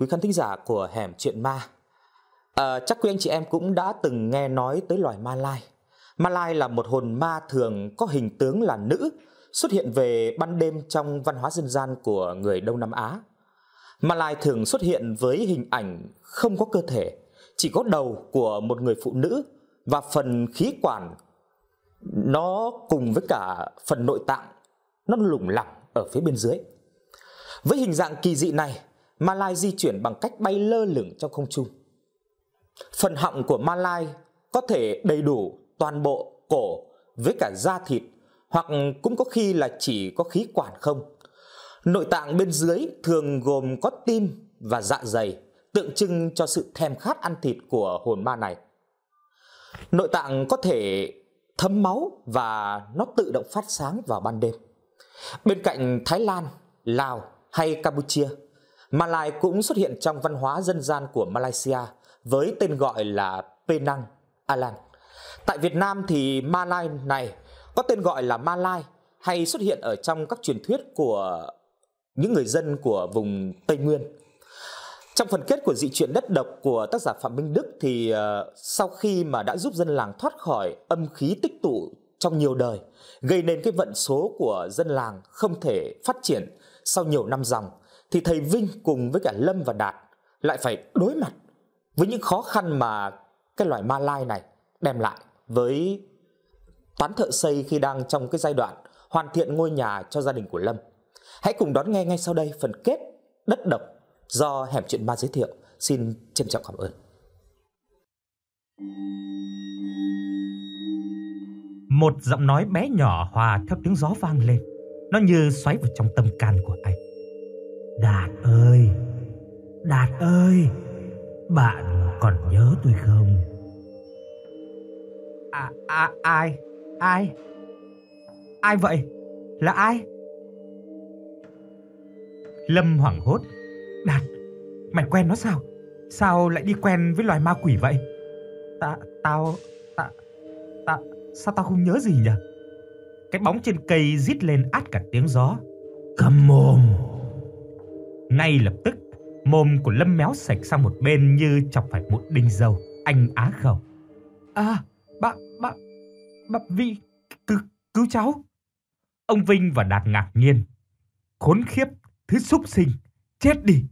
quý khán thính giả của hẻm chuyện ma. À, chắc quý anh chị em cũng đã từng nghe nói tới loài ma lai. Ma lai là một hồn ma thường có hình tướng là nữ, xuất hiện về ban đêm trong văn hóa dân gian của người Đông Nam Á. Ma lai thường xuất hiện với hình ảnh không có cơ thể, chỉ có đầu của một người phụ nữ và phần khí quản nó cùng với cả phần nội tạng nó lủng lẳng ở phía bên dưới. Với hình dạng kỳ dị này, Ma Lai di chuyển bằng cách bay lơ lửng trong không trung. Phần họng của Ma Lai có thể đầy đủ toàn bộ cổ với cả da thịt hoặc cũng có khi là chỉ có khí quản không. Nội tạng bên dưới thường gồm có tim và dạ dày, tượng trưng cho sự thèm khát ăn thịt của hồn ma này. Nội tạng có thể thấm máu và nó tự động phát sáng vào ban đêm. Bên cạnh Thái Lan, Lào hay Campuchia, mà lại cũng xuất hiện trong văn hóa dân gian của Malaysia với tên gọi là Penang Alan. Tại Việt Nam thì Malai này có tên gọi là Malai hay xuất hiện ở trong các truyền thuyết của những người dân của vùng Tây Nguyên. Trong phần kết của dị chuyện đất độc của tác giả Phạm Minh Đức thì uh, sau khi mà đã giúp dân làng thoát khỏi âm khí tích tụ trong nhiều đời, gây nên cái vận số của dân làng không thể phát triển sau nhiều năm dòng thì thầy Vinh cùng với cả Lâm và Đạt lại phải đối mặt với những khó khăn mà cái loài ma lai này đem lại với toán thợ xây khi đang trong cái giai đoạn hoàn thiện ngôi nhà cho gia đình của Lâm. Hãy cùng đón nghe ngay sau đây phần kết Đất độc do hẻm chuyện ma giới thiệu. Xin trân trọng cảm ơn. Một giọng nói bé nhỏ hòa theo tiếng gió vang lên, nó như xoáy vào trong tâm can của anh đạt ơi đạt ơi bạn còn nhớ tôi không à, à ai ai ai vậy là ai lâm hoảng hốt đạt mày quen nó sao sao lại đi quen với loài ma quỷ vậy ta tao ta ta sao tao không nhớ gì nhỉ cái bóng trên cây rít lên át cả tiếng gió cầm mồm ngay lập tức, mồm của Lâm méo sạch sang một bên như chọc phải một đinh dầu. Anh á khẩu. À, bà, bà, bà vị, cứu, cứu cháu. Ông Vinh và Đạt ngạc nhiên. Khốn khiếp, thứ súc sinh, chết đi.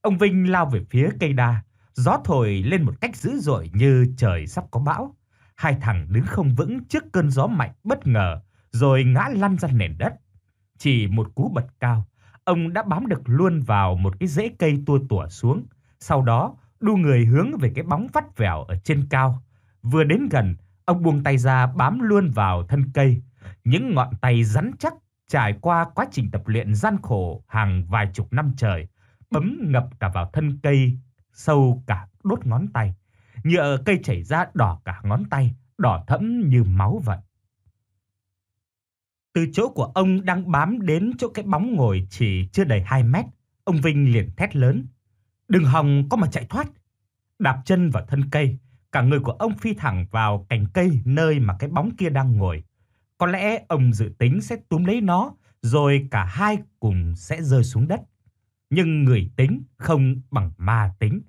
Ông Vinh lao về phía cây đa, gió thổi lên một cách dữ dội như trời sắp có bão. Hai thằng đứng không vững trước cơn gió mạnh bất ngờ, rồi ngã lăn ra nền đất. Chỉ một cú bật cao, ông đã bám được luôn vào một cái rễ cây tua tủa xuống, sau đó đu người hướng về cái bóng vắt vẻo ở trên cao. Vừa đến gần, ông buông tay ra bám luôn vào thân cây. Những ngọn tay rắn chắc trải qua quá trình tập luyện gian khổ hàng vài chục năm trời, bấm ngập cả vào thân cây, sâu cả đốt ngón tay. Nhựa cây chảy ra đỏ cả ngón tay, đỏ thẫm như máu vậy. Từ chỗ của ông đang bám đến chỗ cái bóng ngồi chỉ chưa đầy 2 mét, ông Vinh liền thét lớn. Đừng hòng có mà chạy thoát. Đạp chân vào thân cây, cả người của ông phi thẳng vào cành cây nơi mà cái bóng kia đang ngồi. Có lẽ ông dự tính sẽ túm lấy nó, rồi cả hai cùng sẽ rơi xuống đất. Nhưng người tính không bằng ma tính.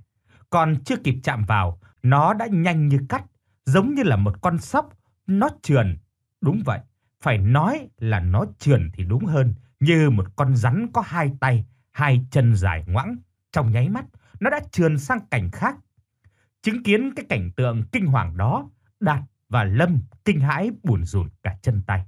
Còn chưa kịp chạm vào, nó đã nhanh như cắt, giống như là một con sóc, nó trườn. Đúng vậy, phải nói là nó trườn thì đúng hơn, như một con rắn có hai tay, hai chân dài ngoẵng, trong nháy mắt nó đã trườn sang cảnh khác. Chứng kiến cái cảnh tượng kinh hoàng đó, Đạt và Lâm kinh hãi buồn rùn cả chân tay.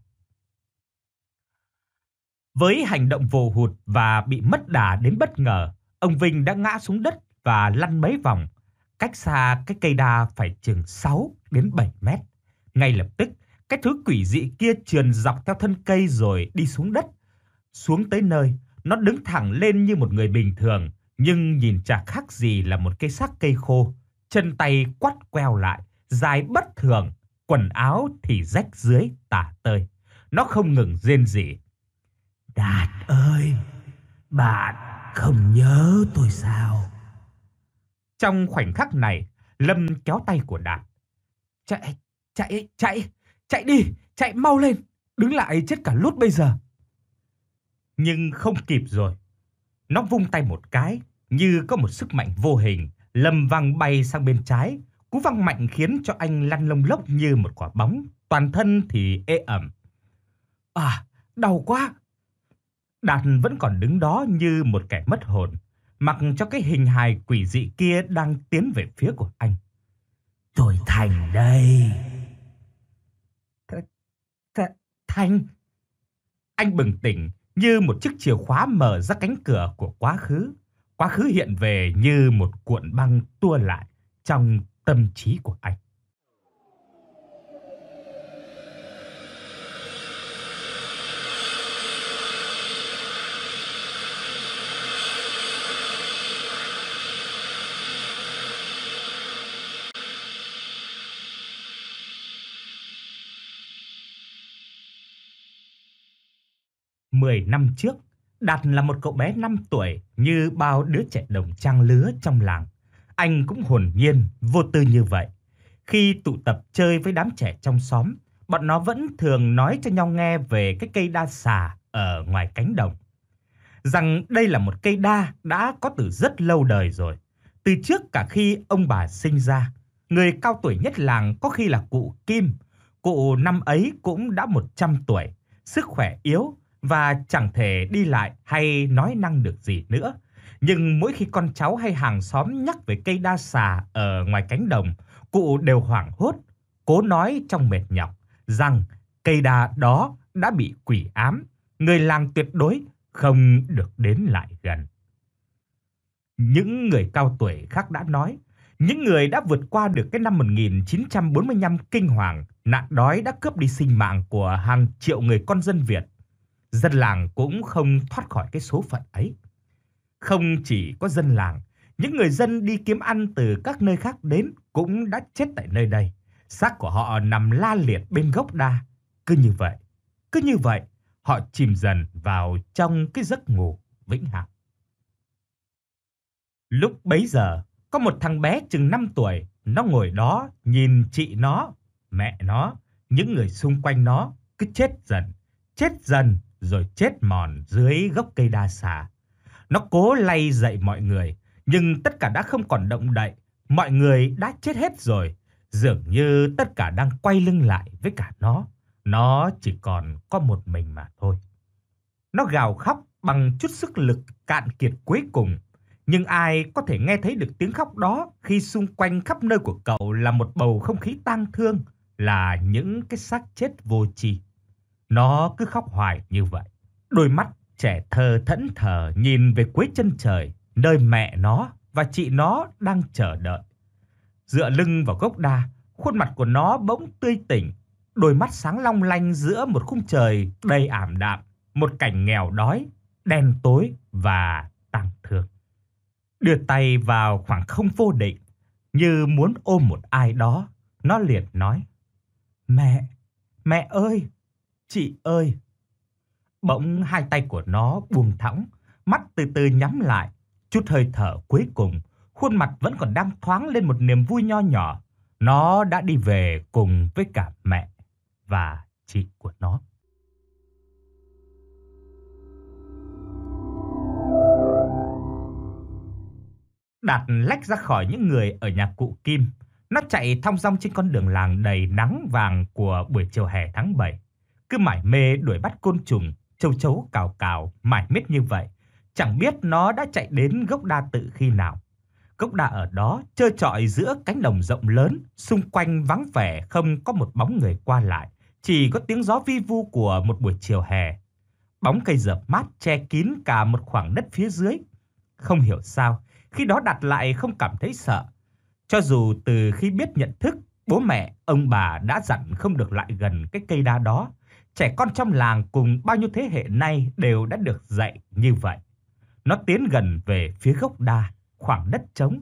Với hành động vồ hụt và bị mất đà đến bất ngờ, ông Vinh đã ngã xuống đất và lăn mấy vòng, cách xa cái cây đa phải chừng 6 đến 7 mét. Ngay lập tức, cái thứ quỷ dị kia trườn dọc theo thân cây rồi đi xuống đất. Xuống tới nơi, nó đứng thẳng lên như một người bình thường, nhưng nhìn chả khác gì là một cây xác cây khô. Chân tay quắt queo lại, dài bất thường, quần áo thì rách dưới tả tơi. Nó không ngừng rên rỉ. Đạt ơi, bạn không nhớ tôi sao? Trong khoảnh khắc này, Lâm kéo tay của Đạt. Chạy, chạy, chạy chạy đi, chạy mau lên, đứng lại chết cả lút bây giờ. Nhưng không kịp rồi. Nó vung tay một cái, như có một sức mạnh vô hình, lầm văng bay sang bên trái. Cú văng mạnh khiến cho anh lăn lông lốc như một quả bóng, toàn thân thì ê ẩm. À, đau quá! Đạt vẫn còn đứng đó như một kẻ mất hồn, mặc cho cái hình hài quỷ dị kia đang tiến về phía của anh. Tôi thành đây! Thanh. Anh bừng tỉnh như một chiếc chìa khóa mở ra cánh cửa của quá khứ. Quá khứ hiện về như một cuộn băng tua lại trong tâm trí của anh. 10 năm trước, Đạt là một cậu bé 5 tuổi như bao đứa trẻ đồng trang lứa trong làng. Anh cũng hồn nhiên, vô tư như vậy. Khi tụ tập chơi với đám trẻ trong xóm, bọn nó vẫn thường nói cho nhau nghe về cái cây đa xà ở ngoài cánh đồng. Rằng đây là một cây đa đã có từ rất lâu đời rồi. Từ trước cả khi ông bà sinh ra, người cao tuổi nhất làng có khi là cụ Kim. Cụ năm ấy cũng đã 100 tuổi, sức khỏe yếu và chẳng thể đi lại hay nói năng được gì nữa. Nhưng mỗi khi con cháu hay hàng xóm nhắc về cây đa xà ở ngoài cánh đồng, cụ đều hoảng hốt, cố nói trong mệt nhọc rằng cây đa đó đã bị quỷ ám, người làng tuyệt đối không được đến lại gần. Những người cao tuổi khác đã nói, những người đã vượt qua được cái năm 1945 kinh hoàng, nạn đói đã cướp đi sinh mạng của hàng triệu người con dân Việt dân làng cũng không thoát khỏi cái số phận ấy. Không chỉ có dân làng, những người dân đi kiếm ăn từ các nơi khác đến cũng đã chết tại nơi đây. Xác của họ nằm la liệt bên gốc đa. Cứ như vậy, cứ như vậy, họ chìm dần vào trong cái giấc ngủ vĩnh hằng. Lúc bấy giờ, có một thằng bé chừng 5 tuổi, nó ngồi đó nhìn chị nó, mẹ nó, những người xung quanh nó cứ chết dần, chết dần rồi chết mòn dưới gốc cây đa xà. Nó cố lay dậy mọi người, nhưng tất cả đã không còn động đậy, mọi người đã chết hết rồi, dường như tất cả đang quay lưng lại với cả nó, nó chỉ còn có một mình mà thôi. Nó gào khóc bằng chút sức lực cạn kiệt cuối cùng, nhưng ai có thể nghe thấy được tiếng khóc đó khi xung quanh khắp nơi của cậu là một bầu không khí tang thương, là những cái xác chết vô tri. Nó cứ khóc hoài như vậy. Đôi mắt trẻ thơ thẫn thờ nhìn về cuối chân trời, nơi mẹ nó và chị nó đang chờ đợi. Dựa lưng vào gốc đa, khuôn mặt của nó bỗng tươi tỉnh, đôi mắt sáng long lanh giữa một khung trời đầy ảm đạm, một cảnh nghèo đói, đen tối và tang thương. Đưa tay vào khoảng không vô định, như muốn ôm một ai đó, nó liền nói: "Mẹ, mẹ ơi, Chị ơi! Bỗng hai tay của nó buông thõng, mắt từ từ nhắm lại, chút hơi thở cuối cùng, khuôn mặt vẫn còn đang thoáng lên một niềm vui nho nhỏ. Nó đã đi về cùng với cả mẹ và chị của nó. Đạt lách ra khỏi những người ở nhà cụ Kim. Nó chạy thong dong trên con đường làng đầy nắng vàng của buổi chiều hè tháng 7 cứ mải mê đuổi bắt côn trùng, châu chấu cào cào, mải miết như vậy. Chẳng biết nó đã chạy đến gốc đa tự khi nào. Gốc đa ở đó trơ trọi giữa cánh đồng rộng lớn, xung quanh vắng vẻ không có một bóng người qua lại, chỉ có tiếng gió vi vu của một buổi chiều hè. Bóng cây dập mát che kín cả một khoảng đất phía dưới. Không hiểu sao, khi đó đặt lại không cảm thấy sợ. Cho dù từ khi biết nhận thức, bố mẹ, ông bà đã dặn không được lại gần cái cây đa đó, trẻ con trong làng cùng bao nhiêu thế hệ nay đều đã được dạy như vậy. Nó tiến gần về phía gốc đa, khoảng đất trống.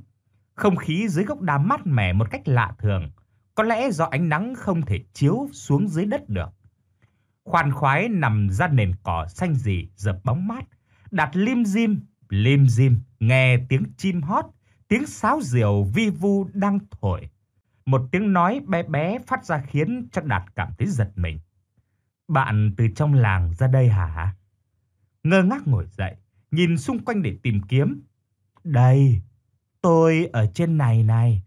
Không khí dưới gốc đa mát mẻ một cách lạ thường, có lẽ do ánh nắng không thể chiếu xuống dưới đất được. Khoan khoái nằm ra nền cỏ xanh rì dập bóng mát, đặt lim dim, lim dim, nghe tiếng chim hót, tiếng sáo diều vi vu đang thổi. Một tiếng nói bé bé phát ra khiến cho Đạt cảm thấy giật mình bạn từ trong làng ra đây hả? Ngơ ngác ngồi dậy, nhìn xung quanh để tìm kiếm. Đây, tôi ở trên này này.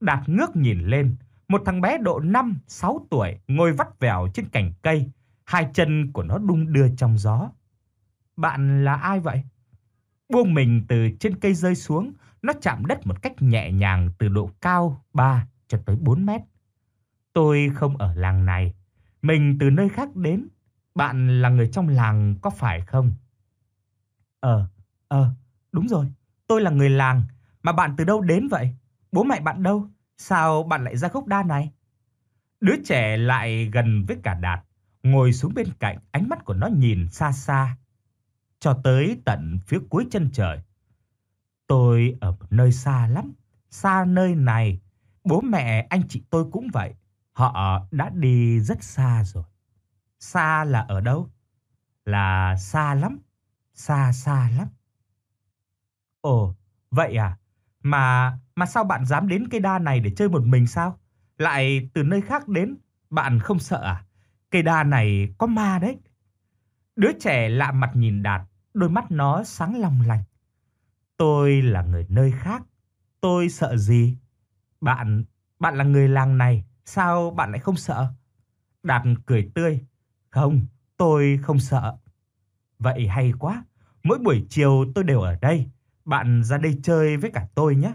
Đạt ngước nhìn lên, một thằng bé độ 5, 6 tuổi ngồi vắt vẻo trên cành cây, hai chân của nó đung đưa trong gió. Bạn là ai vậy? Buông mình từ trên cây rơi xuống, nó chạm đất một cách nhẹ nhàng từ độ cao 3 cho tới 4 mét. Tôi không ở làng này, mình từ nơi khác đến, bạn là người trong làng có phải không? Ờ, ờ, đúng rồi, tôi là người làng, mà bạn từ đâu đến vậy? Bố mẹ bạn đâu? Sao bạn lại ra khúc đa này? Đứa trẻ lại gần với cả Đạt, ngồi xuống bên cạnh, ánh mắt của nó nhìn xa xa, cho tới tận phía cuối chân trời. Tôi ở một nơi xa lắm, xa nơi này, bố mẹ anh chị tôi cũng vậy. Họ đã đi rất xa rồi. Xa là ở đâu? Là xa lắm, xa xa lắm. Ồ, vậy à? Mà mà sao bạn dám đến cây đa này để chơi một mình sao? Lại từ nơi khác đến, bạn không sợ à? Cây đa này có ma đấy. Đứa trẻ lạ mặt nhìn Đạt, đôi mắt nó sáng long lanh. Tôi là người nơi khác, tôi sợ gì? Bạn, bạn là người làng này, Sao bạn lại không sợ? Đạt cười tươi. Không, tôi không sợ. Vậy hay quá. Mỗi buổi chiều tôi đều ở đây. Bạn ra đây chơi với cả tôi nhé.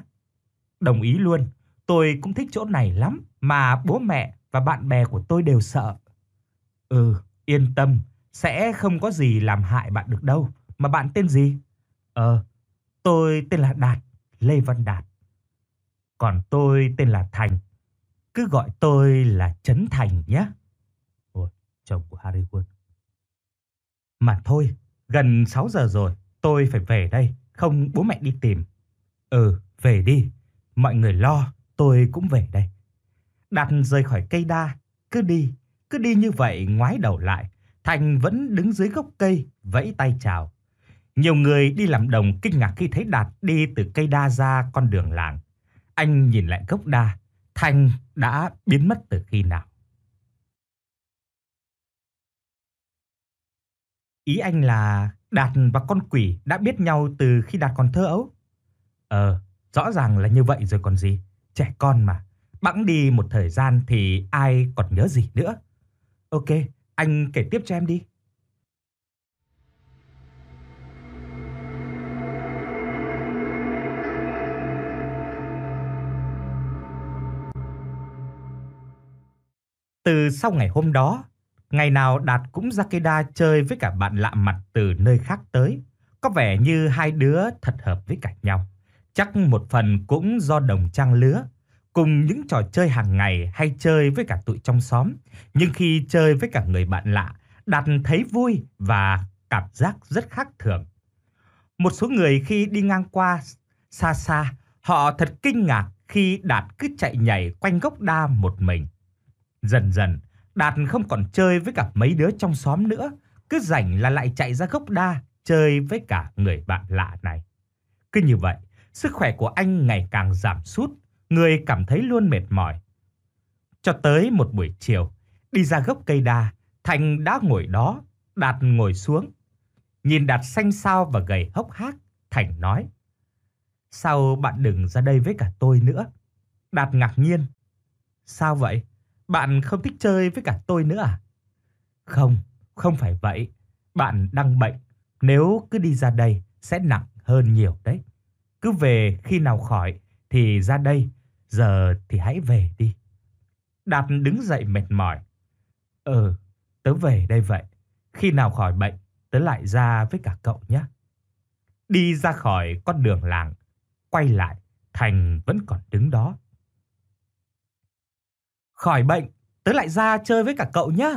Đồng ý luôn. Tôi cũng thích chỗ này lắm. Mà bố mẹ và bạn bè của tôi đều sợ. Ừ, yên tâm. Sẽ không có gì làm hại bạn được đâu. Mà bạn tên gì? Ờ, tôi tên là Đạt. Lê Văn Đạt. Còn tôi tên là Thành. Cứ gọi tôi là Trấn Thành nhé. Ôi, chồng của Harry Quân. Mà thôi, gần 6 giờ rồi, tôi phải về đây, không bố mẹ đi tìm. Ừ, về đi, mọi người lo, tôi cũng về đây. Đạt rời khỏi cây đa, cứ đi, cứ đi như vậy ngoái đầu lại. Thành vẫn đứng dưới gốc cây, vẫy tay chào. Nhiều người đi làm đồng kinh ngạc khi thấy Đạt đi từ cây đa ra con đường làng. Anh nhìn lại gốc đa, Thanh đã biến mất từ khi nào? Ý anh là Đạt và con quỷ đã biết nhau từ khi Đạt còn thơ ấu? Ờ, rõ ràng là như vậy rồi còn gì. Trẻ con mà, bẵng đi một thời gian thì ai còn nhớ gì nữa. Ok, anh kể tiếp cho em đi. Từ sau ngày hôm đó, ngày nào Đạt cũng ra cây đa chơi với cả bạn lạ mặt từ nơi khác tới. Có vẻ như hai đứa thật hợp với cả nhau. Chắc một phần cũng do đồng trang lứa, cùng những trò chơi hàng ngày hay chơi với cả tụi trong xóm. Nhưng khi chơi với cả người bạn lạ, Đạt thấy vui và cảm giác rất khác thường. Một số người khi đi ngang qua xa xa, họ thật kinh ngạc khi Đạt cứ chạy nhảy quanh gốc đa một mình. Dần dần, Đạt không còn chơi với cả mấy đứa trong xóm nữa, cứ rảnh là lại chạy ra gốc đa chơi với cả người bạn lạ này. Cứ như vậy, sức khỏe của anh ngày càng giảm sút, người cảm thấy luôn mệt mỏi. Cho tới một buổi chiều, đi ra gốc cây đa, Thành đã ngồi đó, Đạt ngồi xuống. Nhìn Đạt xanh xao và gầy hốc hác, Thành nói. Sao bạn đừng ra đây với cả tôi nữa? Đạt ngạc nhiên. Sao vậy? Bạn không thích chơi với cả tôi nữa à? Không, không phải vậy. Bạn đang bệnh, nếu cứ đi ra đây sẽ nặng hơn nhiều đấy. Cứ về khi nào khỏi thì ra đây, giờ thì hãy về đi. Đạt đứng dậy mệt mỏi. Ừ, tớ về đây vậy. Khi nào khỏi bệnh, tớ lại ra với cả cậu nhé. Đi ra khỏi con đường làng, quay lại, Thành vẫn còn đứng đó khỏi bệnh, tớ lại ra chơi với cả cậu nhá.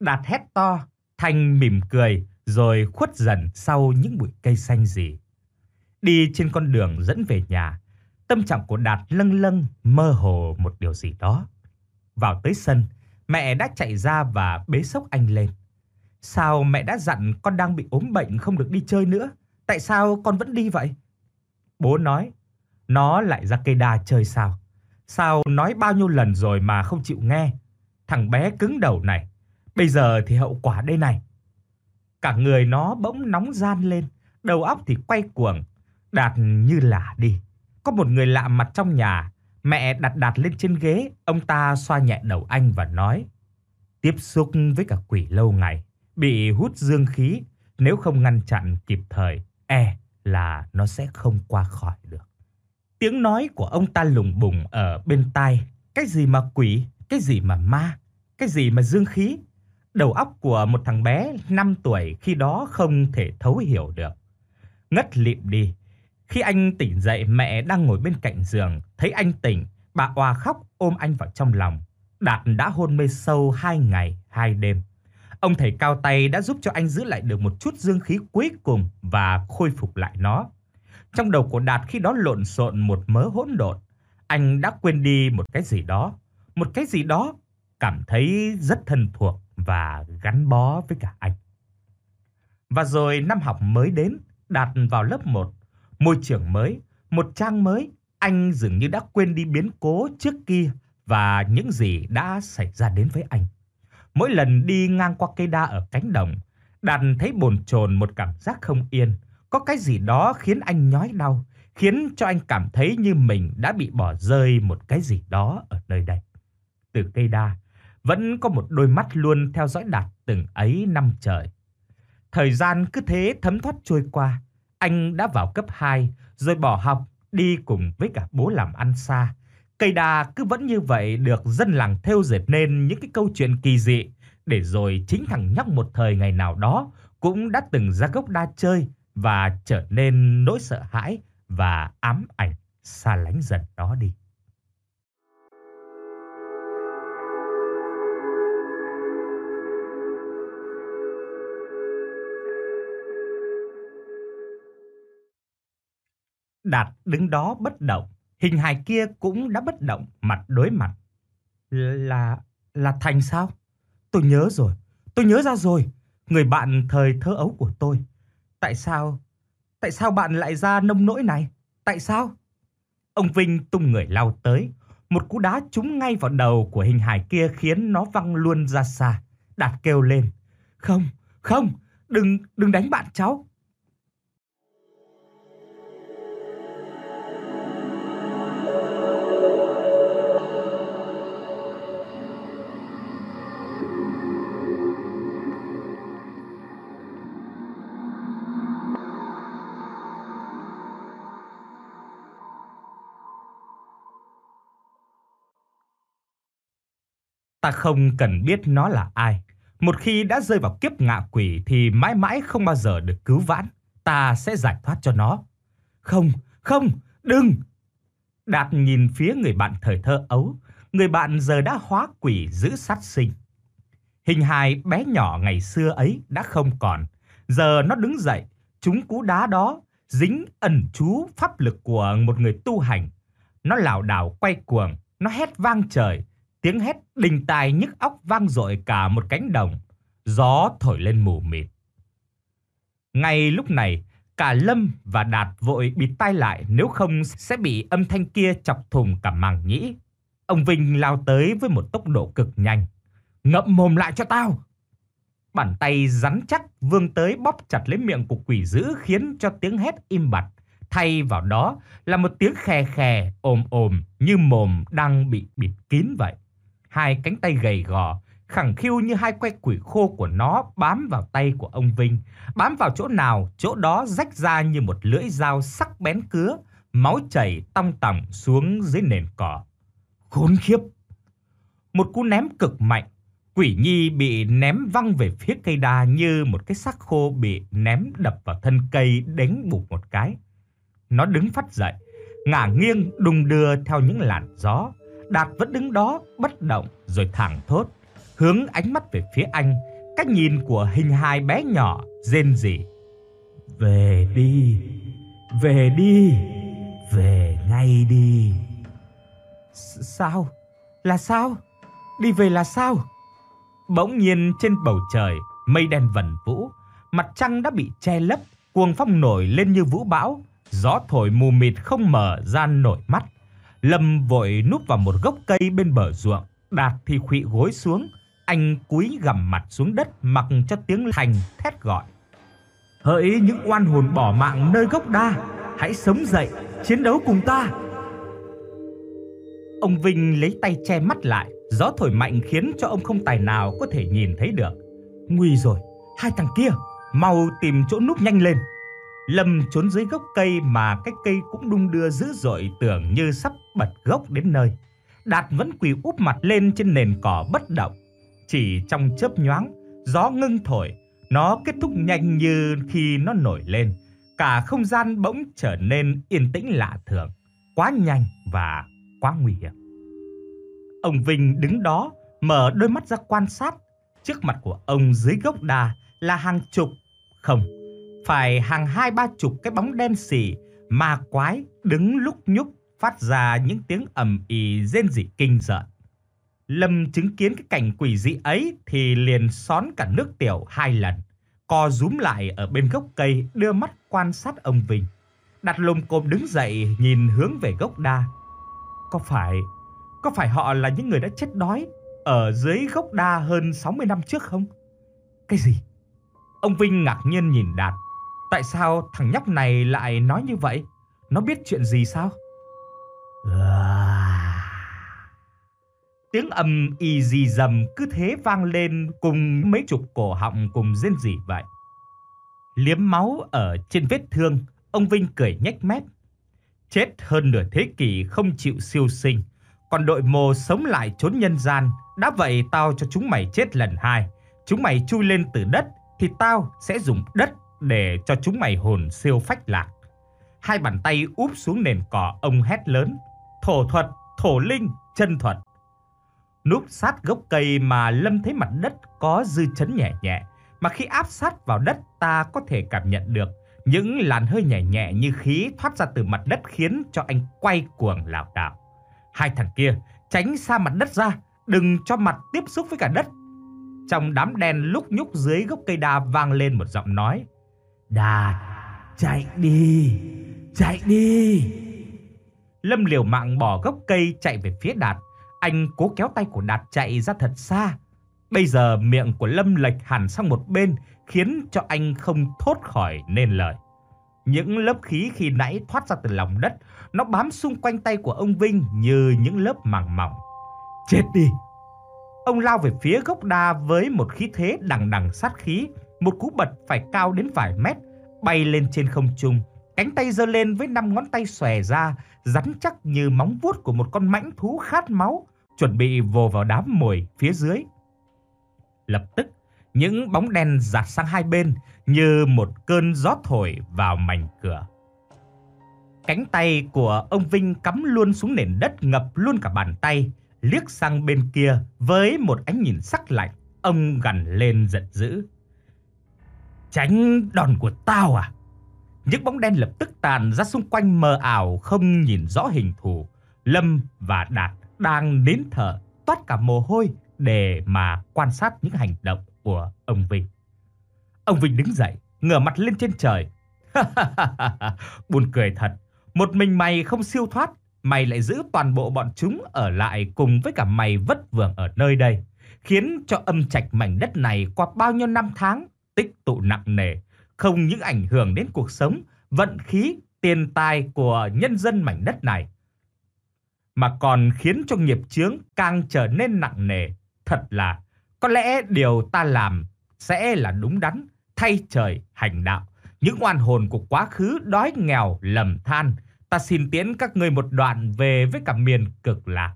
Đạt hét to, Thanh mỉm cười rồi khuất dần sau những bụi cây xanh gì. Đi trên con đường dẫn về nhà, tâm trạng của Đạt lâng lâng mơ hồ một điều gì đó. Vào tới sân, mẹ đã chạy ra và bế sốc anh lên. Sao mẹ đã dặn con đang bị ốm bệnh không được đi chơi nữa? Tại sao con vẫn đi vậy? Bố nói, nó lại ra cây đa chơi sao? Sao nói bao nhiêu lần rồi mà không chịu nghe? Thằng bé cứng đầu này, bây giờ thì hậu quả đây này. Cả người nó bỗng nóng gian lên, đầu óc thì quay cuồng, đạt như là đi. Có một người lạ mặt trong nhà, mẹ đặt đạt lên trên ghế, ông ta xoa nhẹ đầu anh và nói: "Tiếp xúc với cả quỷ lâu ngày, bị hút dương khí, nếu không ngăn chặn kịp thời, e là nó sẽ không qua khỏi được." Tiếng nói của ông ta lùng bùng ở bên tai. Cái gì mà quỷ, cái gì mà ma, cái gì mà dương khí. Đầu óc của một thằng bé 5 tuổi khi đó không thể thấu hiểu được. Ngất lịm đi. Khi anh tỉnh dậy mẹ đang ngồi bên cạnh giường. Thấy anh tỉnh, bà òa khóc ôm anh vào trong lòng. Đạt đã hôn mê sâu 2 ngày, 2 đêm. Ông thầy cao tay đã giúp cho anh giữ lại được một chút dương khí cuối cùng và khôi phục lại nó. Trong đầu của Đạt khi đó lộn xộn một mớ hỗn độn. Anh đã quên đi một cái gì đó. Một cái gì đó cảm thấy rất thân thuộc và gắn bó với cả anh. Và rồi năm học mới đến, Đạt vào lớp 1. Môi trường mới, một trang mới, anh dường như đã quên đi biến cố trước kia và những gì đã xảy ra đến với anh. Mỗi lần đi ngang qua cây đa ở cánh đồng, Đạt thấy bồn chồn một cảm giác không yên có cái gì đó khiến anh nhói đau, khiến cho anh cảm thấy như mình đã bị bỏ rơi một cái gì đó ở nơi đây. Từ cây đa, vẫn có một đôi mắt luôn theo dõi Đạt từng ấy năm trời. Thời gian cứ thế thấm thoát trôi qua, anh đã vào cấp 2 rồi bỏ học đi cùng với cả bố làm ăn xa. Cây đa cứ vẫn như vậy được dân làng theo dệt nên những cái câu chuyện kỳ dị để rồi chính thằng nhóc một thời ngày nào đó cũng đã từng ra gốc đa chơi và trở nên nỗi sợ hãi và ám ảnh xa lánh dần đó đi. Đạt đứng đó bất động, hình hài kia cũng đã bất động mặt đối mặt. Là là Thành sao? Tôi nhớ rồi, tôi nhớ ra rồi, người bạn thời thơ ấu của tôi Tại sao? Tại sao bạn lại ra nông nỗi này? Tại sao? Ông Vinh tung người lao tới, một cú đá trúng ngay vào đầu của hình hài kia khiến nó văng luôn ra xa. Đạt kêu lên, "Không, không, đừng đừng đánh bạn cháu." Ta không cần biết nó là ai. Một khi đã rơi vào kiếp ngạ quỷ thì mãi mãi không bao giờ được cứu vãn. Ta sẽ giải thoát cho nó. Không, không, đừng. Đạt nhìn phía người bạn thời thơ ấu. Người bạn giờ đã hóa quỷ giữ sát sinh. Hình hài bé nhỏ ngày xưa ấy đã không còn. Giờ nó đứng dậy, chúng cú đá đó dính ẩn chú pháp lực của một người tu hành. Nó lảo đảo quay cuồng, nó hét vang trời, tiếng hét đình tài nhức óc vang dội cả một cánh đồng, gió thổi lên mù mịt. Ngay lúc này, cả Lâm và Đạt vội bịt tai lại nếu không sẽ bị âm thanh kia chọc thùng cả màng nhĩ. Ông Vinh lao tới với một tốc độ cực nhanh. Ngậm mồm lại cho tao! Bàn tay rắn chắc vươn tới bóp chặt lấy miệng của quỷ dữ khiến cho tiếng hét im bặt. Thay vào đó là một tiếng khè khè, ồm ồm như mồm đang bị bịt kín vậy. Hai cánh tay gầy gò, khẳng khiu như hai que quỷ khô của nó bám vào tay của ông Vinh, bám vào chỗ nào, chỗ đó rách ra như một lưỡi dao sắc bén cứa, máu chảy tong tỏng xuống dưới nền cỏ. Khốn khiếp! Một cú ném cực mạnh, quỷ nhi bị ném văng về phía cây đa như một cái xác khô bị ném đập vào thân cây đánh bụt một cái. Nó đứng phát dậy, ngả nghiêng đùng đưa theo những làn gió, Đạt vẫn đứng đó bất động rồi thẳng thốt, hướng ánh mắt về phía anh, cách nhìn của hình hài bé nhỏ rên rỉ. "Về đi, về đi, về ngay đi." "Sao? Là sao? Đi về là sao?" Bỗng nhiên trên bầu trời mây đen vần vũ, mặt trăng đã bị che lấp, cuồng phong nổi lên như vũ bão, gió thổi mù mịt không mở ra nổi mắt Lâm vội núp vào một gốc cây bên bờ ruộng, Đạt thì khuỵu gối xuống, anh cúi gằm mặt xuống đất mặc cho tiếng thành thét gọi. Hỡi những oan hồn bỏ mạng nơi gốc đa, hãy sống dậy, chiến đấu cùng ta. Ông Vinh lấy tay che mắt lại, gió thổi mạnh khiến cho ông không tài nào có thể nhìn thấy được. Nguy rồi, hai thằng kia, mau tìm chỗ núp nhanh lên. Lâm trốn dưới gốc cây mà cái cây cũng đung đưa dữ dội tưởng như sắp bật gốc đến nơi. Đạt vẫn quỳ úp mặt lên trên nền cỏ bất động. Chỉ trong chớp nhoáng, gió ngưng thổi, nó kết thúc nhanh như khi nó nổi lên. Cả không gian bỗng trở nên yên tĩnh lạ thường, quá nhanh và quá nguy hiểm. Ông Vinh đứng đó, mở đôi mắt ra quan sát. Trước mặt của ông dưới gốc đà là hàng chục, không, phải hàng hai ba chục cái bóng đen xỉ, ma quái, đứng lúc nhúc phát ra những tiếng ầm ỉ rên rỉ kinh rợn. Lâm chứng kiến cái cảnh quỷ dị ấy thì liền xón cả nước tiểu hai lần, co rúm lại ở bên gốc cây đưa mắt quan sát ông Vinh. Đặt lùm cồm đứng dậy nhìn hướng về gốc đa. Có phải, có phải họ là những người đã chết đói ở dưới gốc đa hơn 60 năm trước không? Cái gì? Ông Vinh ngạc nhiên nhìn Đạt. Tại sao thằng nhóc này lại nói như vậy? Nó biết chuyện gì sao? Tiếng âm y dì dầm cứ thế vang lên cùng mấy chục cổ họng cùng rên rỉ vậy. Liếm máu ở trên vết thương, ông Vinh cười nhếch mép. Chết hơn nửa thế kỷ không chịu siêu sinh, còn đội mồ sống lại trốn nhân gian. Đã vậy tao cho chúng mày chết lần hai. Chúng mày chui lên từ đất thì tao sẽ dùng đất để cho chúng mày hồn siêu phách lạc. Hai bàn tay úp xuống nền cỏ ông hét lớn thổ thuật, thổ linh, chân thuật. Núp sát gốc cây mà Lâm thấy mặt đất có dư chấn nhẹ nhẹ, mà khi áp sát vào đất ta có thể cảm nhận được những làn hơi nhẹ nhẹ như khí thoát ra từ mặt đất khiến cho anh quay cuồng lảo đảo. Hai thằng kia tránh xa mặt đất ra, đừng cho mặt tiếp xúc với cả đất. Trong đám đen lúc nhúc dưới gốc cây đa vang lên một giọng nói. Đạt, chạy đi, chạy đi. Lâm liều mạng bỏ gốc cây chạy về phía Đạt. Anh cố kéo tay của Đạt chạy ra thật xa. Bây giờ miệng của Lâm lệch hẳn sang một bên khiến cho anh không thốt khỏi nên lời. Những lớp khí khi nãy thoát ra từ lòng đất, nó bám xung quanh tay của ông Vinh như những lớp màng mỏng. Chết đi! Ông lao về phía gốc đa với một khí thế đằng đằng sát khí, một cú bật phải cao đến vài mét, bay lên trên không trung. Cánh tay giơ lên với năm ngón tay xòe ra, rắn chắc như móng vuốt của một con mãnh thú khát máu, chuẩn bị vồ vào đám mồi phía dưới. Lập tức, những bóng đen giạt sang hai bên như một cơn gió thổi vào mảnh cửa. Cánh tay của ông Vinh cắm luôn xuống nền đất ngập luôn cả bàn tay, liếc sang bên kia với một ánh nhìn sắc lạnh, ông gằn lên giận dữ. Tránh đòn của tao à? Những bóng đen lập tức tàn ra xung quanh mờ ảo không nhìn rõ hình thù. Lâm và Đạt đang nín thở, toát cả mồ hôi để mà quan sát những hành động của ông Vinh. Ông Vinh đứng dậy, ngửa mặt lên trên trời. Buồn cười thật, một mình mày không siêu thoát, mày lại giữ toàn bộ bọn chúng ở lại cùng với cả mày vất vưởng ở nơi đây, khiến cho âm trạch mảnh đất này qua bao nhiêu năm tháng tích tụ nặng nề, không những ảnh hưởng đến cuộc sống, vận khí, tiền tài của nhân dân mảnh đất này, mà còn khiến cho nghiệp chướng càng trở nên nặng nề. Thật là, có lẽ điều ta làm sẽ là đúng đắn, thay trời hành đạo. Những oan hồn của quá khứ đói nghèo lầm than, ta xin tiễn các ngươi một đoạn về với cả miền cực lạc.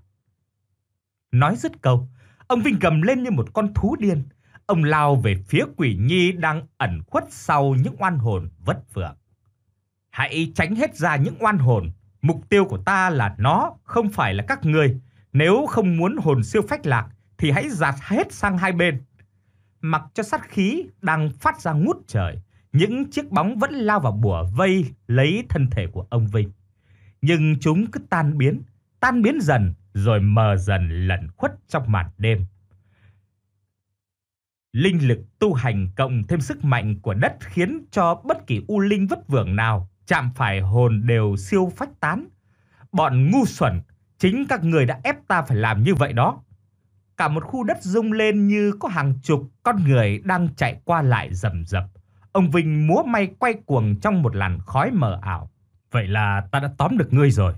Nói dứt câu, ông Vinh cầm lên như một con thú điên, ông lao về phía quỷ nhi đang ẩn khuất sau những oan hồn vất vưởng. Hãy tránh hết ra những oan hồn, mục tiêu của ta là nó, không phải là các ngươi. Nếu không muốn hồn siêu phách lạc thì hãy dạt hết sang hai bên. Mặc cho sát khí đang phát ra ngút trời, những chiếc bóng vẫn lao vào bùa vây lấy thân thể của ông Vinh. Nhưng chúng cứ tan biến, tan biến dần rồi mờ dần lẩn khuất trong màn đêm. Linh lực tu hành cộng thêm sức mạnh của đất khiến cho bất kỳ u linh vất vưởng nào chạm phải hồn đều siêu phách tán. Bọn ngu xuẩn, chính các người đã ép ta phải làm như vậy đó. Cả một khu đất rung lên như có hàng chục con người đang chạy qua lại rầm rập. Ông Vinh múa may quay cuồng trong một làn khói mờ ảo. Vậy là ta đã tóm được ngươi rồi.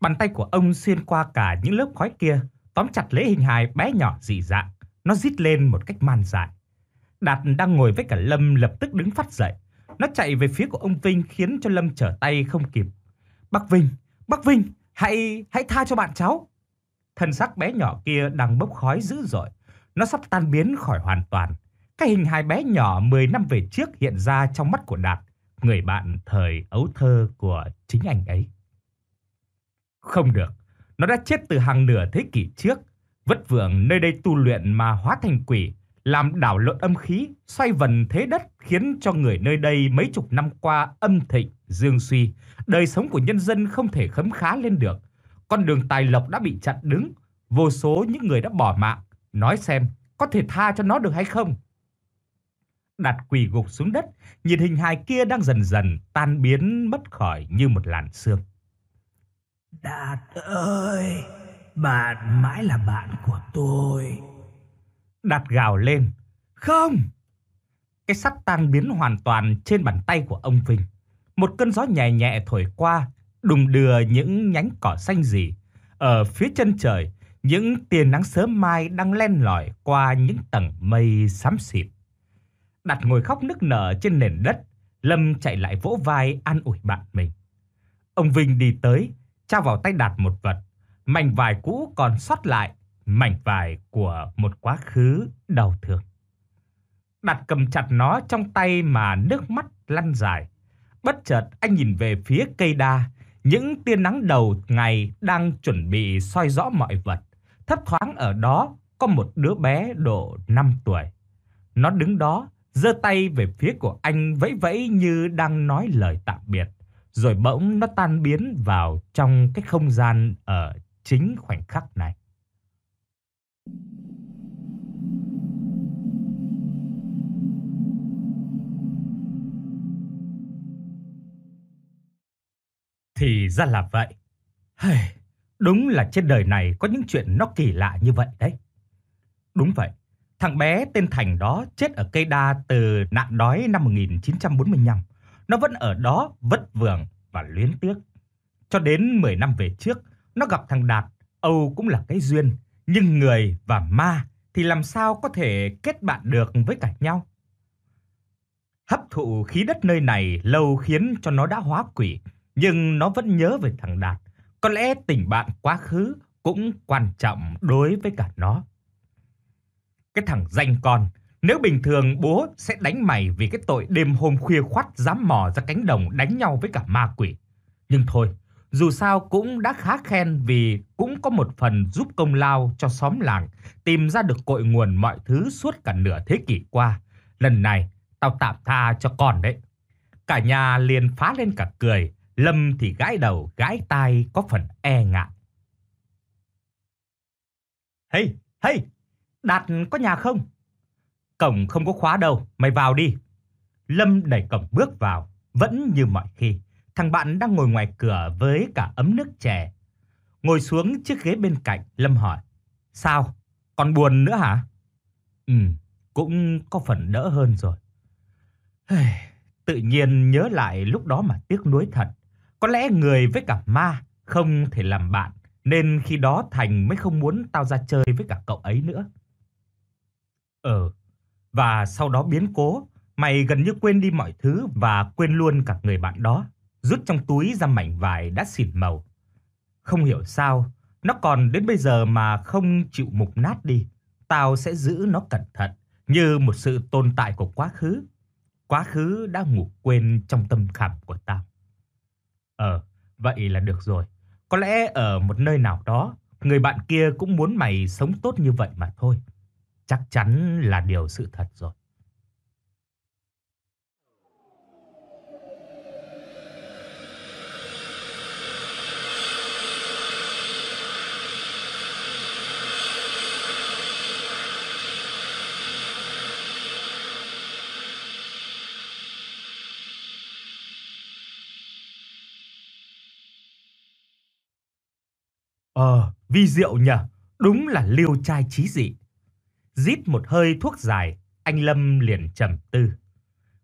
Bàn tay của ông xuyên qua cả những lớp khói kia, tóm chặt lấy hình hài bé nhỏ dị dạng. Nó rít lên một cách man dại. Đạt đang ngồi với cả Lâm lập tức đứng phát dậy. Nó chạy về phía của ông Vinh khiến cho Lâm trở tay không kịp. Bác Vinh, bác Vinh, hãy hãy tha cho bạn cháu. Thân xác bé nhỏ kia đang bốc khói dữ dội. Nó sắp tan biến khỏi hoàn toàn. Cái hình hai bé nhỏ 10 năm về trước hiện ra trong mắt của Đạt, người bạn thời ấu thơ của chính anh ấy. Không được, nó đã chết từ hàng nửa thế kỷ trước, vất vưởng nơi đây tu luyện mà hóa thành quỷ, làm đảo lộn âm khí, xoay vần thế đất khiến cho người nơi đây mấy chục năm qua âm thịnh, dương suy, đời sống của nhân dân không thể khấm khá lên được. Con đường tài lộc đã bị chặn đứng, vô số những người đã bỏ mạng, nói xem có thể tha cho nó được hay không. Đặt quỳ gục xuống đất, nhìn hình hài kia đang dần dần tan biến mất khỏi như một làn sương. Đạt ơi, bạn mãi là bạn của tôi đặt gào lên. Không! Cái sắt tan biến hoàn toàn trên bàn tay của ông Vinh. Một cơn gió nhẹ nhẹ thổi qua, đùng đưa những nhánh cỏ xanh rỉ. Ở phía chân trời, những tia nắng sớm mai đang len lỏi qua những tầng mây xám xịt. Đặt ngồi khóc nức nở trên nền đất, Lâm chạy lại vỗ vai an ủi bạn mình. Ông Vinh đi tới, trao vào tay Đạt một vật. Mảnh vải cũ còn sót lại mảnh vải của một quá khứ đau thương. Đặt cầm chặt nó trong tay mà nước mắt lăn dài. Bất chợt anh nhìn về phía cây đa, những tia nắng đầu ngày đang chuẩn bị soi rõ mọi vật. Thấp thoáng ở đó có một đứa bé độ 5 tuổi. Nó đứng đó, giơ tay về phía của anh vẫy vẫy như đang nói lời tạm biệt. Rồi bỗng nó tan biến vào trong cái không gian ở chính khoảnh khắc này. Thì ra là vậy. Hey, đúng là trên đời này có những chuyện nó kỳ lạ như vậy đấy. Đúng vậy, thằng bé tên Thành đó chết ở cây đa từ nạn đói năm 1945. Nó vẫn ở đó vất vưởng và luyến tiếc. Cho đến 10 năm về trước, nó gặp thằng Đạt, Âu cũng là cái duyên, nhưng người và ma thì làm sao có thể kết bạn được với cả nhau. Hấp thụ khí đất nơi này lâu khiến cho nó đã hóa quỷ, nhưng nó vẫn nhớ về thằng Đạt. Có lẽ tình bạn quá khứ cũng quan trọng đối với cả nó. Cái thằng danh con, nếu bình thường bố sẽ đánh mày vì cái tội đêm hôm khuya khoắt dám mò ra cánh đồng đánh nhau với cả ma quỷ. Nhưng thôi, dù sao cũng đã khá khen vì cũng có một phần giúp công lao cho xóm làng tìm ra được cội nguồn mọi thứ suốt cả nửa thế kỷ qua. Lần này, tao tạm tha cho con đấy. Cả nhà liền phá lên cả cười, Lâm thì gãi đầu gãi tai có phần e ngại. "Hey, hey, Đạt có nhà không?" "Cổng không có khóa đâu, mày vào đi." Lâm đẩy cổng bước vào, vẫn như mọi khi, thằng bạn đang ngồi ngoài cửa với cả ấm nước chè. Ngồi xuống chiếc ghế bên cạnh, Lâm hỏi: "Sao? Còn buồn nữa hả?" "Ừ, cũng có phần đỡ hơn rồi." Hey, tự nhiên nhớ lại lúc đó mà tiếc nuối thật. Có lẽ người với cả ma không thể làm bạn, nên khi đó Thành mới không muốn tao ra chơi với cả cậu ấy nữa. ờ và sau đó biến cố, mày gần như quên đi mọi thứ và quên luôn cả người bạn đó. Rút trong túi ra mảnh vải đã xỉn màu. Không hiểu sao, nó còn đến bây giờ mà không chịu mục nát đi. Tao sẽ giữ nó cẩn thận, như một sự tồn tại của quá khứ. Quá khứ đã ngủ quên trong tâm khảm của tao. Ờ, vậy là được rồi. Có lẽ ở một nơi nào đó, người bạn kia cũng muốn mày sống tốt như vậy mà thôi. Chắc chắn là điều sự thật rồi. Ờ, vi diệu nhờ, đúng là liêu trai trí dị. Rít một hơi thuốc dài, anh Lâm liền trầm tư.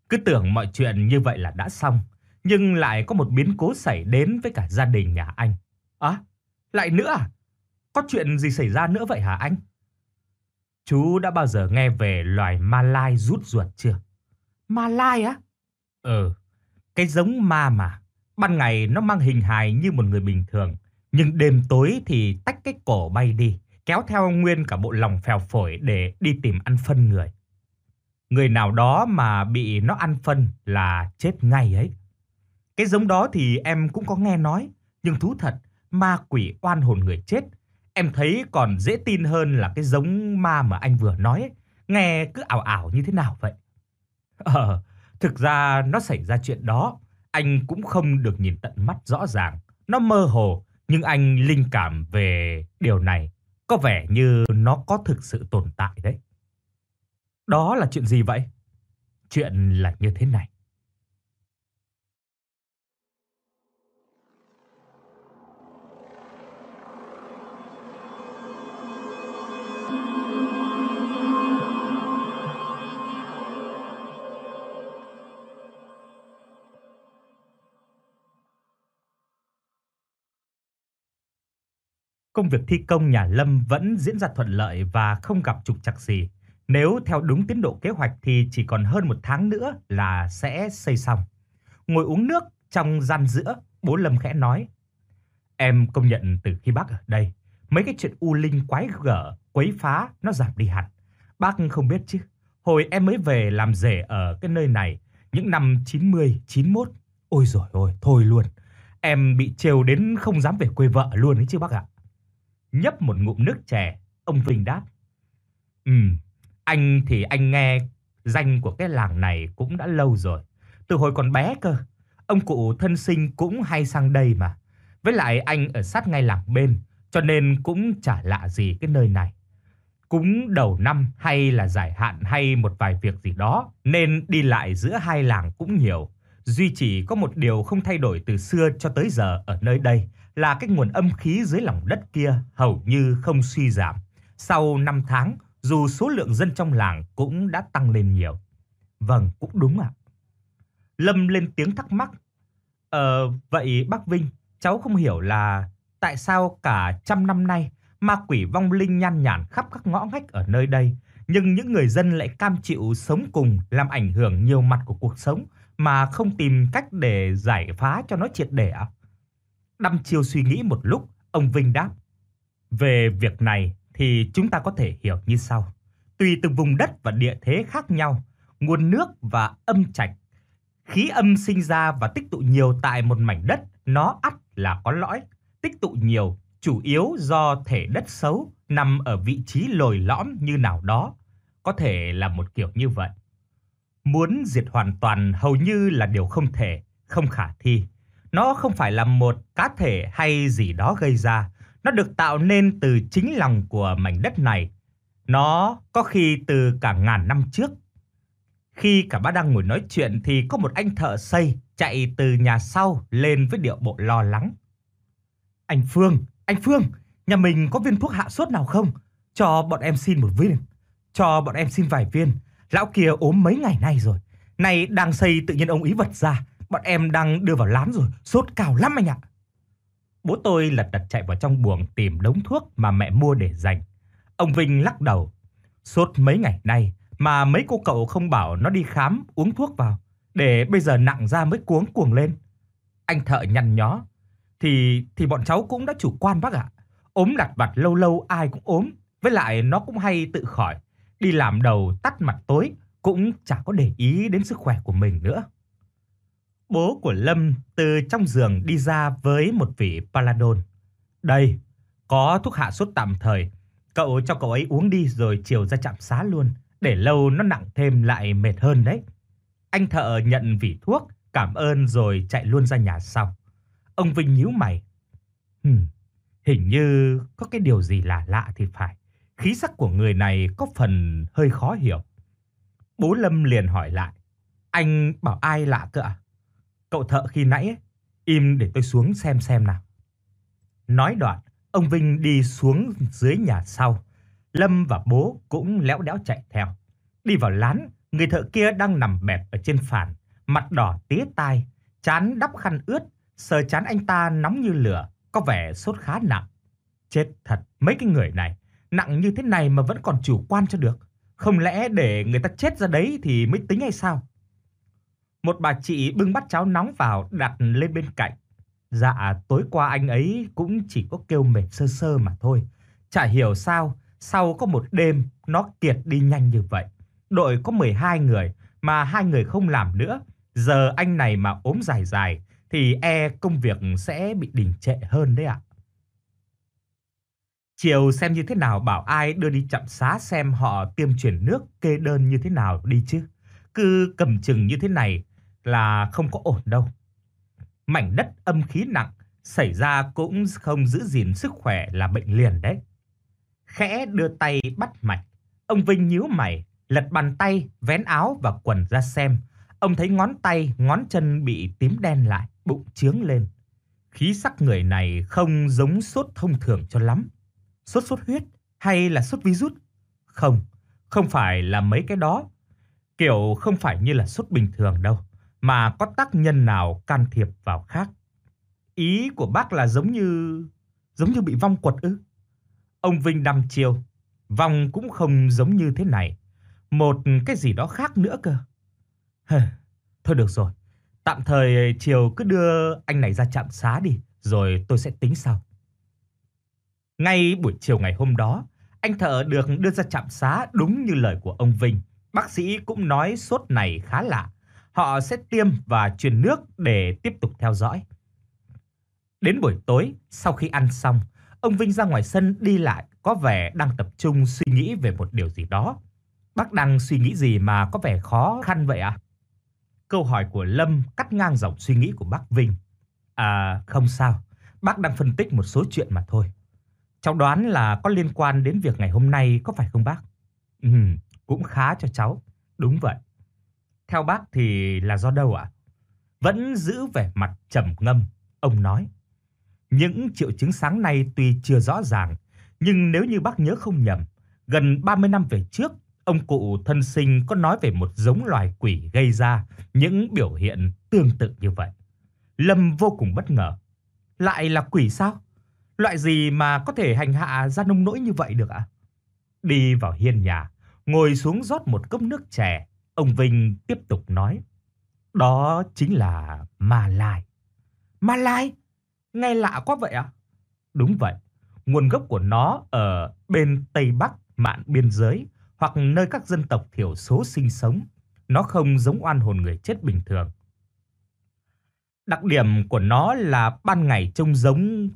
Cứ tưởng mọi chuyện như vậy là đã xong, nhưng lại có một biến cố xảy đến với cả gia đình nhà anh. á, lại nữa à? Có chuyện gì xảy ra nữa vậy hả anh? Chú đã bao giờ nghe về loài ma lai rút ruột chưa? Ma lai á? ờ, cái giống ma mà. Ban ngày nó mang hình hài như một người bình thường, nhưng đêm tối thì tách cái cổ bay đi, kéo theo nguyên cả bộ lòng phèo phổi để đi tìm ăn phân người. Người nào đó mà bị nó ăn phân là chết ngay ấy. Cái giống đó thì em cũng có nghe nói, nhưng thú thật, ma quỷ oan hồn người chết, em thấy còn dễ tin hơn là cái giống ma mà anh vừa nói ấy. Nghe cứ ảo ảo như thế nào vậy? Ờ, thực ra nó xảy ra chuyện đó, anh cũng không được nhìn tận mắt rõ ràng. Nó mơ hồ, nhưng anh linh cảm về điều này có vẻ như nó có thực sự tồn tại đấy. Đó là chuyện gì vậy? Chuyện là như thế này. công việc thi công nhà Lâm vẫn diễn ra thuận lợi và không gặp trục trặc gì. Nếu theo đúng tiến độ kế hoạch thì chỉ còn hơn một tháng nữa là sẽ xây xong. Ngồi uống nước trong gian giữa, bố Lâm khẽ nói. Em công nhận từ khi bác ở đây, mấy cái chuyện u linh quái gở, quấy phá nó giảm đi hẳn. Bác không biết chứ, hồi em mới về làm rể ở cái nơi này, những năm 90, 91. Ôi rồi ôi, thôi luôn. Em bị trêu đến không dám về quê vợ luôn ấy chứ bác ạ. À nhấp một ngụm nước chè, ông Vinh đáp. ừ, anh thì anh nghe danh của cái làng này cũng đã lâu rồi. Từ hồi còn bé cơ, ông cụ thân sinh cũng hay sang đây mà. Với lại anh ở sát ngay làng bên, cho nên cũng chả lạ gì cái nơi này. Cũng đầu năm hay là giải hạn hay một vài việc gì đó, nên đi lại giữa hai làng cũng nhiều. Duy chỉ có một điều không thay đổi từ xưa cho tới giờ ở nơi đây là cái nguồn âm khí dưới lòng đất kia hầu như không suy giảm. Sau 5 tháng, dù số lượng dân trong làng cũng đã tăng lên nhiều. Vâng, cũng đúng ạ. Lâm lên tiếng thắc mắc. Ờ, vậy bác Vinh, cháu không hiểu là tại sao cả trăm năm nay ma quỷ vong linh nhan nhản khắp các ngõ ngách ở nơi đây, nhưng những người dân lại cam chịu sống cùng làm ảnh hưởng nhiều mặt của cuộc sống mà không tìm cách để giải phá cho nó triệt để ạ? À? Đăm chiêu suy nghĩ một lúc, ông Vinh đáp: "Về việc này thì chúng ta có thể hiểu như sau: tùy từng vùng đất và địa thế khác nhau, nguồn nước và âm trạch, khí âm sinh ra và tích tụ nhiều tại một mảnh đất, nó ắt là có lõi, tích tụ nhiều chủ yếu do thể đất xấu nằm ở vị trí lồi lõm như nào đó, có thể là một kiểu như vậy. Muốn diệt hoàn toàn hầu như là điều không thể, không khả thi. Nó không phải là một cá thể hay gì đó gây ra, nó được tạo nên từ chính lòng của mảnh đất này. Nó có khi từ cả ngàn năm trước. Khi cả ba đang ngồi nói chuyện thì có một anh thợ xây chạy từ nhà sau lên với điệu bộ lo lắng. Anh Phương, anh Phương, nhà mình có viên thuốc hạ sốt nào không? Cho bọn em xin một viên, cho bọn em xin vài viên. Lão kia ốm mấy ngày nay rồi, nay đang xây tự nhiên ông ý vật ra, Bọn em đang đưa vào lán rồi, sốt cao lắm anh ạ. Bố tôi lật đật chạy vào trong buồng tìm đống thuốc mà mẹ mua để dành. Ông Vinh lắc đầu. Sốt mấy ngày nay mà mấy cô cậu không bảo nó đi khám uống thuốc vào. Để bây giờ nặng ra mới cuống cuồng lên. Anh thợ nhăn nhó. Thì thì bọn cháu cũng đã chủ quan bác ạ. Ốm lặt vặt lâu lâu ai cũng ốm. Với lại nó cũng hay tự khỏi. Đi làm đầu tắt mặt tối cũng chả có để ý đến sức khỏe của mình nữa. Bố của Lâm từ trong giường đi ra với một vỉ Paladol. "Đây, có thuốc hạ sốt tạm thời, cậu cho cậu ấy uống đi rồi chiều ra trạm xá luôn, để lâu nó nặng thêm lại mệt hơn đấy." Anh thợ nhận vỉ thuốc, cảm ơn rồi chạy luôn ra nhà sau. Ông Vinh nhíu mày. Hừm, hình như có cái điều gì lạ lạ thì phải." Khí sắc của người này có phần hơi khó hiểu. Bố Lâm liền hỏi lại, anh bảo ai lạ cơ ạ? À? cậu thợ khi nãy ấy, im để tôi xuống xem xem nào. Nói đoạn, ông Vinh đi xuống dưới nhà sau. Lâm và bố cũng léo đéo chạy theo. Đi vào lán, người thợ kia đang nằm bẹp ở trên phản, mặt đỏ tía tai, chán đắp khăn ướt, sờ chán anh ta nóng như lửa, có vẻ sốt khá nặng. Chết thật, mấy cái người này, nặng như thế này mà vẫn còn chủ quan cho được. Không lẽ để người ta chết ra đấy thì mới tính hay sao? Một bà chị bưng bát cháo nóng vào đặt lên bên cạnh. Dạ, tối qua anh ấy cũng chỉ có kêu mệt sơ sơ mà thôi. Chả hiểu sao, sau có một đêm nó kiệt đi nhanh như vậy. Đội có 12 người mà hai người không làm nữa, giờ anh này mà ốm dài dài thì e công việc sẽ bị đình trệ hơn đấy ạ. Chiều xem như thế nào bảo ai đưa đi chậm xá xem họ tiêm chuyển nước kê đơn như thế nào đi chứ. Cứ cầm chừng như thế này là không có ổn đâu. Mảnh đất âm khí nặng xảy ra cũng không giữ gìn sức khỏe là bệnh liền đấy. Khẽ đưa tay bắt mạch, ông Vinh nhíu mày, lật bàn tay, vén áo và quần ra xem. Ông thấy ngón tay, ngón chân bị tím đen lại, bụng trướng lên. Khí sắc người này không giống sốt thông thường cho lắm. Sốt sốt huyết hay là sốt virus? Không, không phải là mấy cái đó. Kiểu không phải như là sốt bình thường đâu mà có tác nhân nào can thiệp vào khác. Ý của bác là giống như giống như bị vong quật ư? Ông Vinh đăm chiêu, vong cũng không giống như thế này, một cái gì đó khác nữa cơ. Hừ, thôi được rồi, tạm thời chiều cứ đưa anh này ra trạm xá đi, rồi tôi sẽ tính sau. Ngay buổi chiều ngày hôm đó, anh thợ được đưa ra trạm xá đúng như lời của ông Vinh. Bác sĩ cũng nói sốt này khá lạ, họ sẽ tiêm và truyền nước để tiếp tục theo dõi. Đến buổi tối, sau khi ăn xong, ông Vinh ra ngoài sân đi lại có vẻ đang tập trung suy nghĩ về một điều gì đó. Bác đang suy nghĩ gì mà có vẻ khó khăn vậy ạ? À? Câu hỏi của Lâm cắt ngang dòng suy nghĩ của bác Vinh. À, không sao, bác đang phân tích một số chuyện mà thôi. Cháu đoán là có liên quan đến việc ngày hôm nay có phải không bác? Ừ, cũng khá cho cháu. Đúng vậy. Theo bác thì là do đâu ạ? Vẫn giữ vẻ mặt trầm ngâm, ông nói. Những triệu chứng sáng nay tuy chưa rõ ràng, nhưng nếu như bác nhớ không nhầm, gần 30 năm về trước, ông cụ thân sinh có nói về một giống loài quỷ gây ra những biểu hiện tương tự như vậy. Lâm vô cùng bất ngờ. Lại là quỷ sao? Loại gì mà có thể hành hạ ra nông nỗi như vậy được ạ? Đi vào hiên nhà, ngồi xuống rót một cốc nước chè, Ông Vinh tiếp tục nói, đó chính là Ma Lai. Ma Lai? Nghe lạ quá vậy ạ à? Đúng vậy, nguồn gốc của nó ở bên Tây Bắc mạn biên giới hoặc nơi các dân tộc thiểu số sinh sống. Nó không giống oan hồn người chết bình thường. Đặc điểm của nó là ban ngày trông giống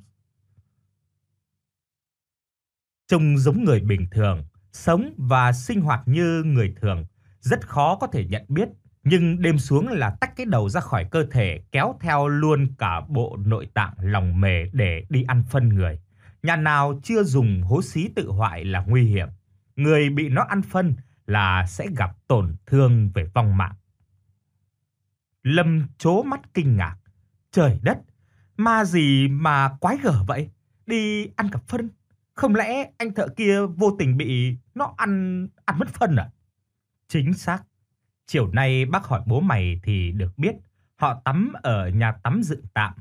trông giống người bình thường, sống và sinh hoạt như người thường, rất khó có thể nhận biết, nhưng đêm xuống là tách cái đầu ra khỏi cơ thể, kéo theo luôn cả bộ nội tạng lòng mề để đi ăn phân người. Nhà nào chưa dùng hố xí tự hoại là nguy hiểm, người bị nó ăn phân là sẽ gặp tổn thương về vong mạng. Lâm chố mắt kinh ngạc, trời đất, ma gì mà quái gở vậy? Đi ăn cặp phân, không lẽ anh thợ kia vô tình bị nó ăn ăn mất phân à? Chính xác. Chiều nay bác hỏi bố mày thì được biết, họ tắm ở nhà tắm dựng tạm,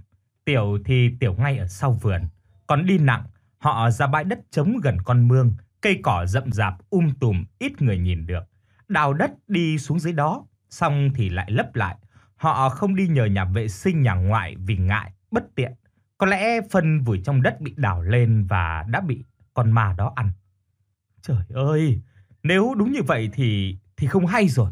tiểu thì tiểu ngay ở sau vườn, còn đi nặng, họ ra bãi đất trống gần con mương, cây cỏ rậm rạp um tùm ít người nhìn được. Đào đất đi xuống dưới đó, xong thì lại lấp lại. Họ không đi nhờ nhà vệ sinh nhà ngoại vì ngại, bất tiện. Có lẽ phân vùi trong đất bị đào lên và đã bị con ma đó ăn. Trời ơi, nếu đúng như vậy thì thì không hay rồi.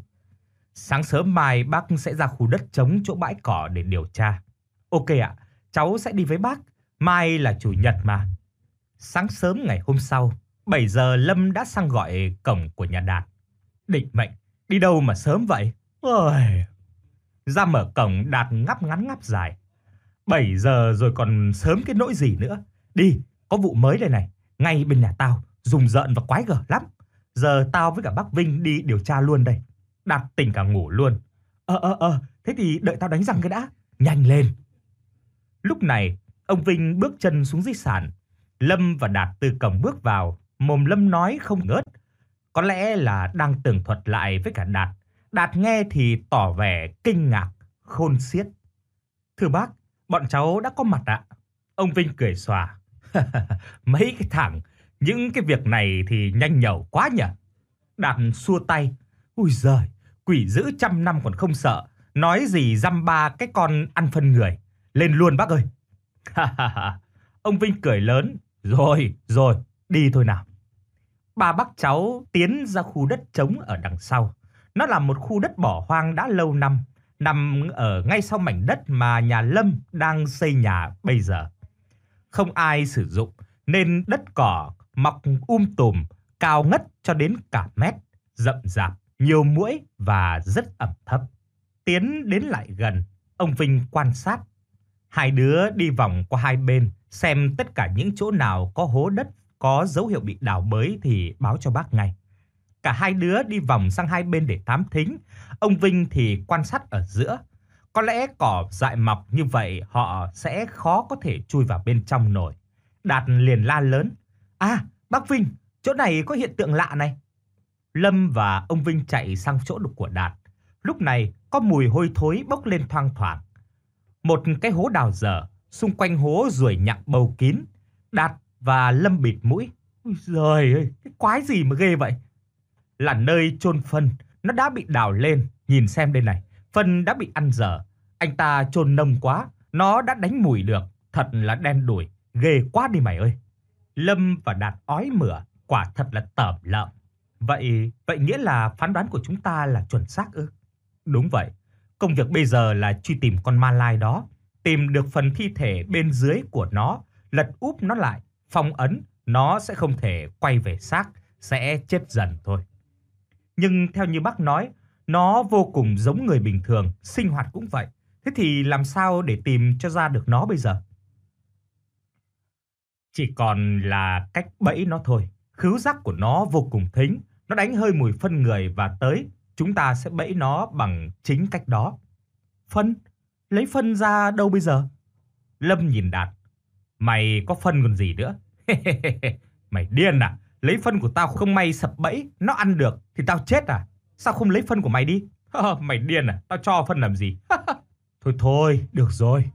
Sáng sớm mai bác sẽ ra khu đất trống chỗ bãi cỏ để điều tra. Ok ạ, cháu sẽ đi với bác, mai là chủ nhật mà. Sáng sớm ngày hôm sau, 7 giờ Lâm đã sang gọi cổng của nhà Đạt. Định mệnh, đi đâu mà sớm vậy? Ôi. Ra mở cổng Đạt ngáp ngắn ngáp dài. 7 giờ rồi còn sớm cái nỗi gì nữa. Đi, có vụ mới đây này, ngay bên nhà tao, rùng rợn và quái gở lắm. Giờ tao với cả Bắc Vinh đi điều tra luôn đây. đạt tỉnh cả ngủ luôn. Ờ ờ ờ, thế thì đợi tao đánh răng cái đã. Nhanh lên. Lúc này, ông Vinh bước chân xuống dưới sàn. Lâm và Đạt từ cổng bước vào, mồm Lâm nói không ngớt. Có lẽ là đang tường thuật lại với cả Đạt. Đạt nghe thì tỏ vẻ kinh ngạc, khôn xiết. Thưa bác, bọn cháu đã có mặt ạ. Ông Vinh cười xòa. Mấy cái thằng những cái việc này thì nhanh nhẩu quá nhỉ. Đàm xua tay. Ui giời, quỷ dữ trăm năm còn không sợ. Nói gì dăm ba cái con ăn phân người. Lên luôn bác ơi. Ông Vinh cười lớn. Rồi, rồi, đi thôi nào. Ba bác cháu tiến ra khu đất trống ở đằng sau. Nó là một khu đất bỏ hoang đã lâu năm, nằm ở ngay sau mảnh đất mà nhà Lâm đang xây nhà bây giờ. Không ai sử dụng nên đất cỏ mọc um tùm, cao ngất cho đến cả mét, rậm rạp, nhiều mũi và rất ẩm thấp. Tiến đến lại gần, ông Vinh quan sát. Hai đứa đi vòng qua hai bên, xem tất cả những chỗ nào có hố đất, có dấu hiệu bị đào bới thì báo cho bác ngay. Cả hai đứa đi vòng sang hai bên để thám thính, ông Vinh thì quan sát ở giữa. Có lẽ cỏ dại mọc như vậy họ sẽ khó có thể chui vào bên trong nổi. Đạt liền la lớn. À, bác Vinh, chỗ này có hiện tượng lạ này. Lâm và ông Vinh chạy sang chỗ đục của Đạt. Lúc này có mùi hôi thối bốc lên thoang thoảng. Một cái hố đào dở, xung quanh hố ruồi nhặng bầu kín. Đạt và Lâm bịt mũi. Trời ơi, cái quái gì mà ghê vậy? Là nơi chôn phân, nó đã bị đào lên. Nhìn xem đây này, phân đã bị ăn dở. Anh ta chôn nông quá, nó đã đánh mùi được. Thật là đen đuổi, ghê quá đi mày ơi. Lâm và Đạt ói mửa, quả thật là tởm lợm. Vậy, vậy nghĩa là phán đoán của chúng ta là chuẩn xác ư? Đúng vậy, công việc bây giờ là truy tìm con ma lai đó, tìm được phần thi thể bên dưới của nó, lật úp nó lại, phong ấn, nó sẽ không thể quay về xác, sẽ chết dần thôi. Nhưng theo như bác nói, nó vô cùng giống người bình thường, sinh hoạt cũng vậy. Thế thì làm sao để tìm cho ra được nó bây giờ? chỉ còn là cách bẫy nó thôi. Khứu giác của nó vô cùng thính, nó đánh hơi mùi phân người và tới, chúng ta sẽ bẫy nó bằng chính cách đó. Phân? Lấy phân ra đâu bây giờ? Lâm nhìn Đạt. Mày có phân còn gì nữa? Mày điên à? Lấy phân của tao không may sập bẫy, nó ăn được thì tao chết à? Sao không lấy phân của mày đi? mày điên à? Tao cho phân làm gì? thôi thôi, được rồi.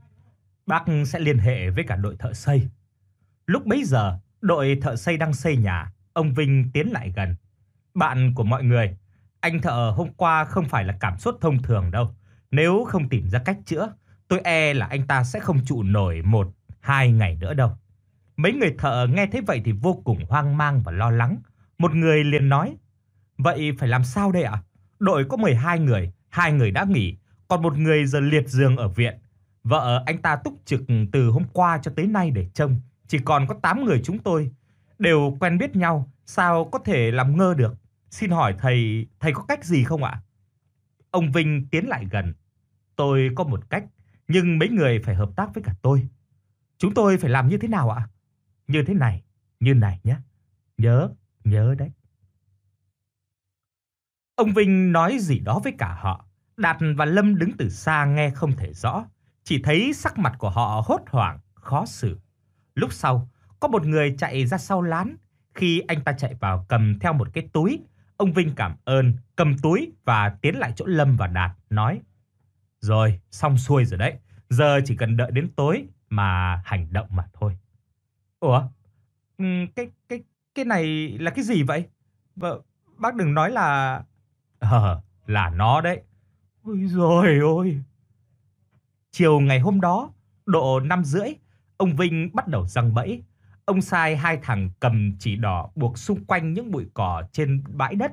Bác sẽ liên hệ với cả đội thợ xây Lúc bấy giờ, đội thợ xây đang xây nhà, ông Vinh tiến lại gần. Bạn của mọi người, anh thợ hôm qua không phải là cảm xúc thông thường đâu. Nếu không tìm ra cách chữa, tôi e là anh ta sẽ không trụ nổi một, hai ngày nữa đâu. Mấy người thợ nghe thấy vậy thì vô cùng hoang mang và lo lắng. Một người liền nói, vậy phải làm sao đây ạ? Đội có 12 người, hai người đã nghỉ, còn một người giờ liệt giường ở viện. Vợ anh ta túc trực từ hôm qua cho tới nay để trông chỉ còn có 8 người chúng tôi, đều quen biết nhau, sao có thể làm ngơ được? Xin hỏi thầy, thầy có cách gì không ạ? Ông Vinh tiến lại gần. Tôi có một cách, nhưng mấy người phải hợp tác với cả tôi. Chúng tôi phải làm như thế nào ạ? Như thế này, như này nhé. Nhớ, nhớ đấy. Ông Vinh nói gì đó với cả họ. Đạt và Lâm đứng từ xa nghe không thể rõ, chỉ thấy sắc mặt của họ hốt hoảng, khó xử. Lúc sau, có một người chạy ra sau lán, khi anh ta chạy vào cầm theo một cái túi, ông Vinh cảm ơn, cầm túi và tiến lại chỗ Lâm và Đạt nói: "Rồi, xong xuôi rồi đấy, giờ chỉ cần đợi đến tối mà hành động mà thôi." "Ủa, ừ, cái cái cái này là cái gì vậy?" "Vợ, bác đừng nói là ờ là nó đấy." "Ôi giời ơi." Chiều ngày hôm đó, độ năm rưỡi Ông Vinh bắt đầu răng bẫy. Ông sai hai thằng cầm chỉ đỏ buộc xung quanh những bụi cỏ trên bãi đất.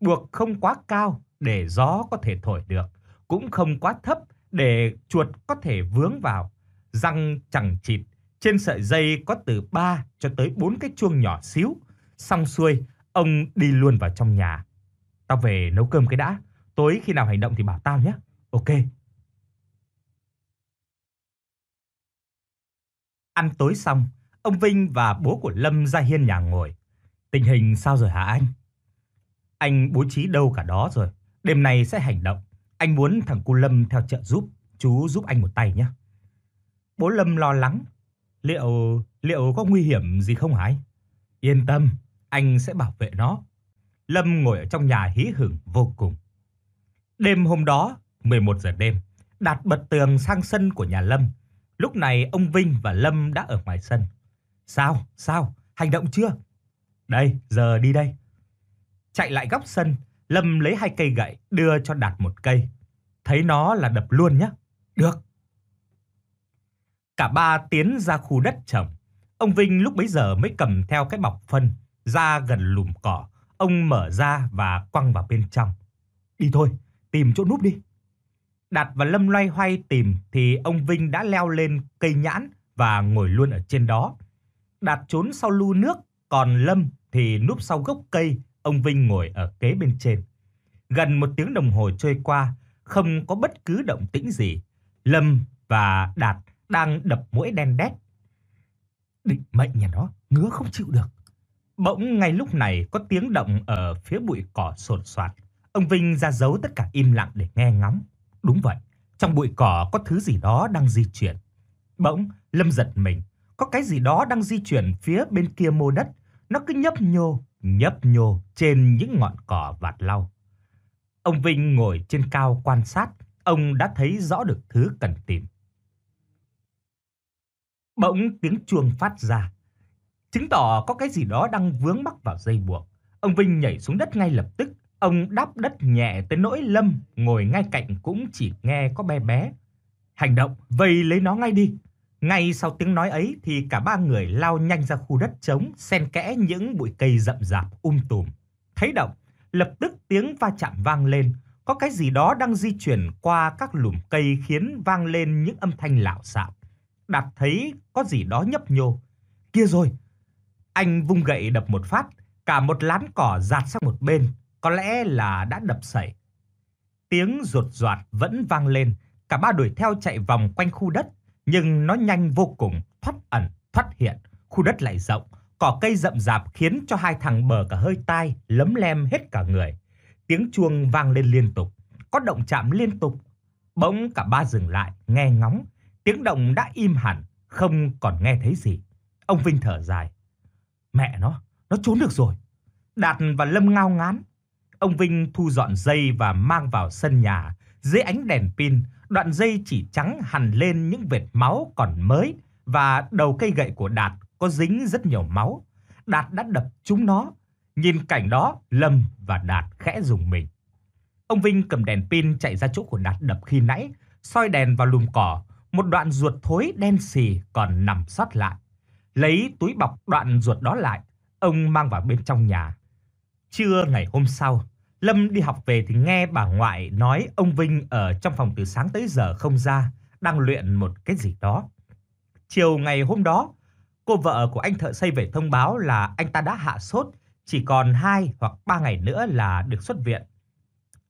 Buộc không quá cao để gió có thể thổi được, cũng không quá thấp để chuột có thể vướng vào. Răng chẳng chịt, trên sợi dây có từ 3 cho tới 4 cái chuông nhỏ xíu. Xong xuôi, ông đi luôn vào trong nhà. Tao về nấu cơm cái đã, tối khi nào hành động thì bảo tao nhé. Ok, Ăn tối xong, ông Vinh và bố của Lâm ra hiên nhà ngồi. Tình hình sao rồi hả anh? Anh bố trí đâu cả đó rồi, đêm nay sẽ hành động. Anh muốn thằng cu Lâm theo trợ giúp, chú giúp anh một tay nhé. Bố Lâm lo lắng, liệu liệu có nguy hiểm gì không hả anh? Yên tâm, anh sẽ bảo vệ nó. Lâm ngồi ở trong nhà hí hưởng vô cùng. Đêm hôm đó, 11 giờ đêm, Đạt bật tường sang sân của nhà Lâm Lúc này ông Vinh và Lâm đã ở ngoài sân. Sao? Sao? Hành động chưa? Đây, giờ đi đây. Chạy lại góc sân, Lâm lấy hai cây gậy đưa cho Đạt một cây. Thấy nó là đập luôn nhé. Được. Cả ba tiến ra khu đất trồng. Ông Vinh lúc bấy giờ mới cầm theo cái bọc phân ra gần lùm cỏ. Ông mở ra và quăng vào bên trong. Đi thôi, tìm chỗ núp đi. Đạt và Lâm loay hoay tìm thì ông Vinh đã leo lên cây nhãn và ngồi luôn ở trên đó. Đạt trốn sau lu nước, còn Lâm thì núp sau gốc cây, ông Vinh ngồi ở kế bên trên. Gần một tiếng đồng hồ trôi qua, không có bất cứ động tĩnh gì. Lâm và Đạt đang đập mũi đen đét. Định mệnh nhà nó, ngứa không chịu được. Bỗng ngay lúc này có tiếng động ở phía bụi cỏ sột soạt. Ông Vinh ra giấu tất cả im lặng để nghe ngóng. Đúng vậy, trong bụi cỏ có thứ gì đó đang di chuyển. Bỗng, Lâm giật mình, có cái gì đó đang di chuyển phía bên kia mô đất. Nó cứ nhấp nhô, nhấp nhô trên những ngọn cỏ vạt lau. Ông Vinh ngồi trên cao quan sát, ông đã thấy rõ được thứ cần tìm. Bỗng tiếng chuông phát ra, chứng tỏ có cái gì đó đang vướng mắc vào dây buộc. Ông Vinh nhảy xuống đất ngay lập tức, Ông đắp đất nhẹ tới nỗi Lâm ngồi ngay cạnh cũng chỉ nghe có bé bé. Hành động, vây lấy nó ngay đi. Ngay sau tiếng nói ấy thì cả ba người lao nhanh ra khu đất trống xen kẽ những bụi cây rậm rạp um tùm. Thấy động, lập tức tiếng va chạm vang lên, có cái gì đó đang di chuyển qua các lùm cây khiến vang lên những âm thanh lạo xạo. Đạt thấy có gì đó nhấp nhô. Kia rồi! Anh vung gậy đập một phát, cả một lán cỏ giạt sang một bên, có lẽ là đã đập sẩy. Tiếng rột rọt vẫn vang lên, cả ba đuổi theo chạy vòng quanh khu đất, nhưng nó nhanh vô cùng, thoát ẩn, thoát hiện, khu đất lại rộng, cỏ cây rậm rạp khiến cho hai thằng bờ cả hơi tai, lấm lem hết cả người. Tiếng chuông vang lên liên tục, có động chạm liên tục. Bỗng cả ba dừng lại, nghe ngóng, tiếng động đã im hẳn, không còn nghe thấy gì. Ông Vinh thở dài. Mẹ nó, nó trốn được rồi. Đạt và Lâm ngao ngán, ông Vinh thu dọn dây và mang vào sân nhà. Dưới ánh đèn pin, đoạn dây chỉ trắng hằn lên những vệt máu còn mới và đầu cây gậy của Đạt có dính rất nhiều máu. Đạt đã đập chúng nó. Nhìn cảnh đó, Lâm và Đạt khẽ dùng mình. Ông Vinh cầm đèn pin chạy ra chỗ của Đạt đập khi nãy, soi đèn vào lùm cỏ, một đoạn ruột thối đen xì còn nằm sót lại. Lấy túi bọc đoạn ruột đó lại, ông mang vào bên trong nhà. Trưa ngày hôm sau, Lâm đi học về thì nghe bà ngoại nói ông Vinh ở trong phòng từ sáng tới giờ không ra, đang luyện một cái gì đó. Chiều ngày hôm đó, cô vợ của anh thợ xây về thông báo là anh ta đã hạ sốt, chỉ còn 2 hoặc 3 ngày nữa là được xuất viện.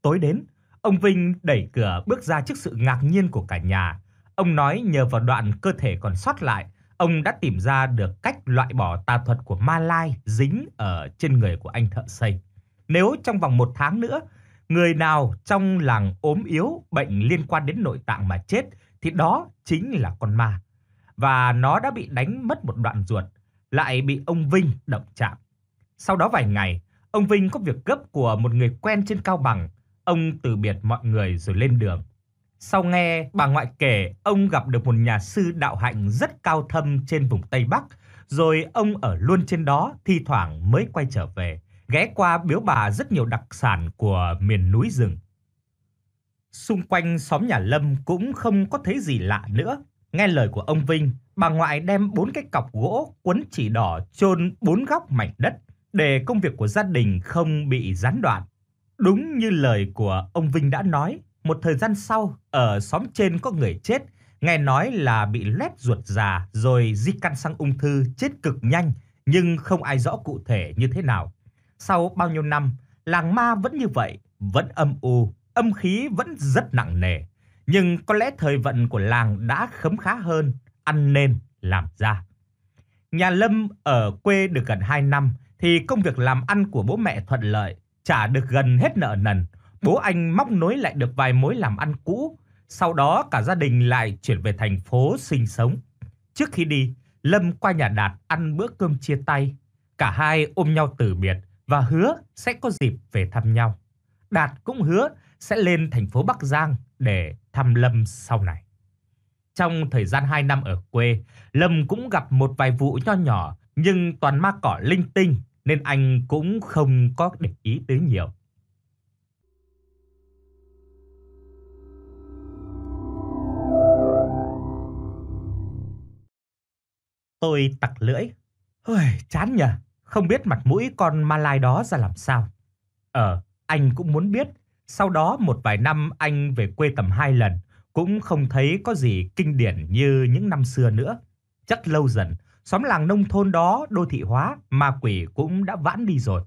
Tối đến, ông Vinh đẩy cửa bước ra trước sự ngạc nhiên của cả nhà. Ông nói nhờ vào đoạn cơ thể còn sót lại, ông đã tìm ra được cách loại bỏ tà thuật của ma lai dính ở trên người của anh thợ xây nếu trong vòng một tháng nữa, người nào trong làng ốm yếu bệnh liên quan đến nội tạng mà chết thì đó chính là con ma. Và nó đã bị đánh mất một đoạn ruột, lại bị ông Vinh động chạm. Sau đó vài ngày, ông Vinh có việc gấp của một người quen trên Cao Bằng. Ông từ biệt mọi người rồi lên đường. Sau nghe bà ngoại kể, ông gặp được một nhà sư đạo hạnh rất cao thâm trên vùng Tây Bắc, rồi ông ở luôn trên đó, thi thoảng mới quay trở về ghé qua biếu bà rất nhiều đặc sản của miền núi rừng. Xung quanh xóm nhà Lâm cũng không có thấy gì lạ nữa. Nghe lời của ông Vinh, bà ngoại đem bốn cái cọc gỗ quấn chỉ đỏ chôn bốn góc mảnh đất để công việc của gia đình không bị gián đoạn. Đúng như lời của ông Vinh đã nói, một thời gian sau ở xóm trên có người chết, nghe nói là bị lét ruột già rồi di căn sang ung thư chết cực nhanh nhưng không ai rõ cụ thể như thế nào sau bao nhiêu năm, làng ma vẫn như vậy, vẫn âm u, âm khí vẫn rất nặng nề. Nhưng có lẽ thời vận của làng đã khấm khá hơn, ăn nên làm ra. Nhà Lâm ở quê được gần 2 năm thì công việc làm ăn của bố mẹ thuận lợi, trả được gần hết nợ nần. Bố anh móc nối lại được vài mối làm ăn cũ, sau đó cả gia đình lại chuyển về thành phố sinh sống. Trước khi đi, Lâm qua nhà Đạt ăn bữa cơm chia tay. Cả hai ôm nhau từ biệt, và hứa sẽ có dịp về thăm nhau. Đạt cũng hứa sẽ lên thành phố Bắc Giang để thăm Lâm sau này. Trong thời gian 2 năm ở quê, Lâm cũng gặp một vài vụ nho nhỏ nhưng toàn ma cỏ linh tinh nên anh cũng không có để ý tới nhiều. Tôi tặc lưỡi. Ôi, chán nhỉ. Không biết mặt mũi con Malai đó ra làm sao. Ờ, anh cũng muốn biết. Sau đó một vài năm anh về quê tầm hai lần, cũng không thấy có gì kinh điển như những năm xưa nữa. Chắc lâu dần, xóm làng nông thôn đó đô thị hóa, ma quỷ cũng đã vãn đi rồi.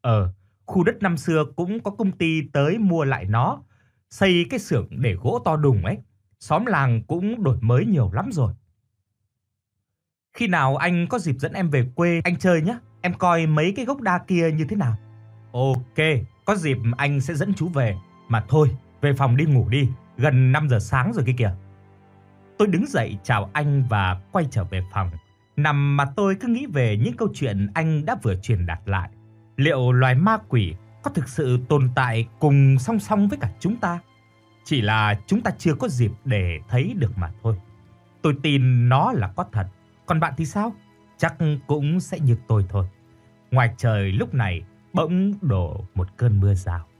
Ờ, khu đất năm xưa cũng có công ty tới mua lại nó, xây cái xưởng để gỗ to đùng ấy. Xóm làng cũng đổi mới nhiều lắm rồi. Khi nào anh có dịp dẫn em về quê anh chơi nhé. Em coi mấy cái gốc đa kia như thế nào. Ok, có dịp anh sẽ dẫn chú về. Mà thôi, về phòng đi ngủ đi, gần 5 giờ sáng rồi kia kìa. Tôi đứng dậy chào anh và quay trở về phòng. Nằm mà tôi cứ nghĩ về những câu chuyện anh đã vừa truyền đạt lại. Liệu loài ma quỷ có thực sự tồn tại cùng song song với cả chúng ta? Chỉ là chúng ta chưa có dịp để thấy được mà thôi. Tôi tin nó là có thật. Còn bạn thì sao? chắc cũng sẽ như tôi thôi. Ngoài trời lúc này bỗng đổ một cơn mưa rào.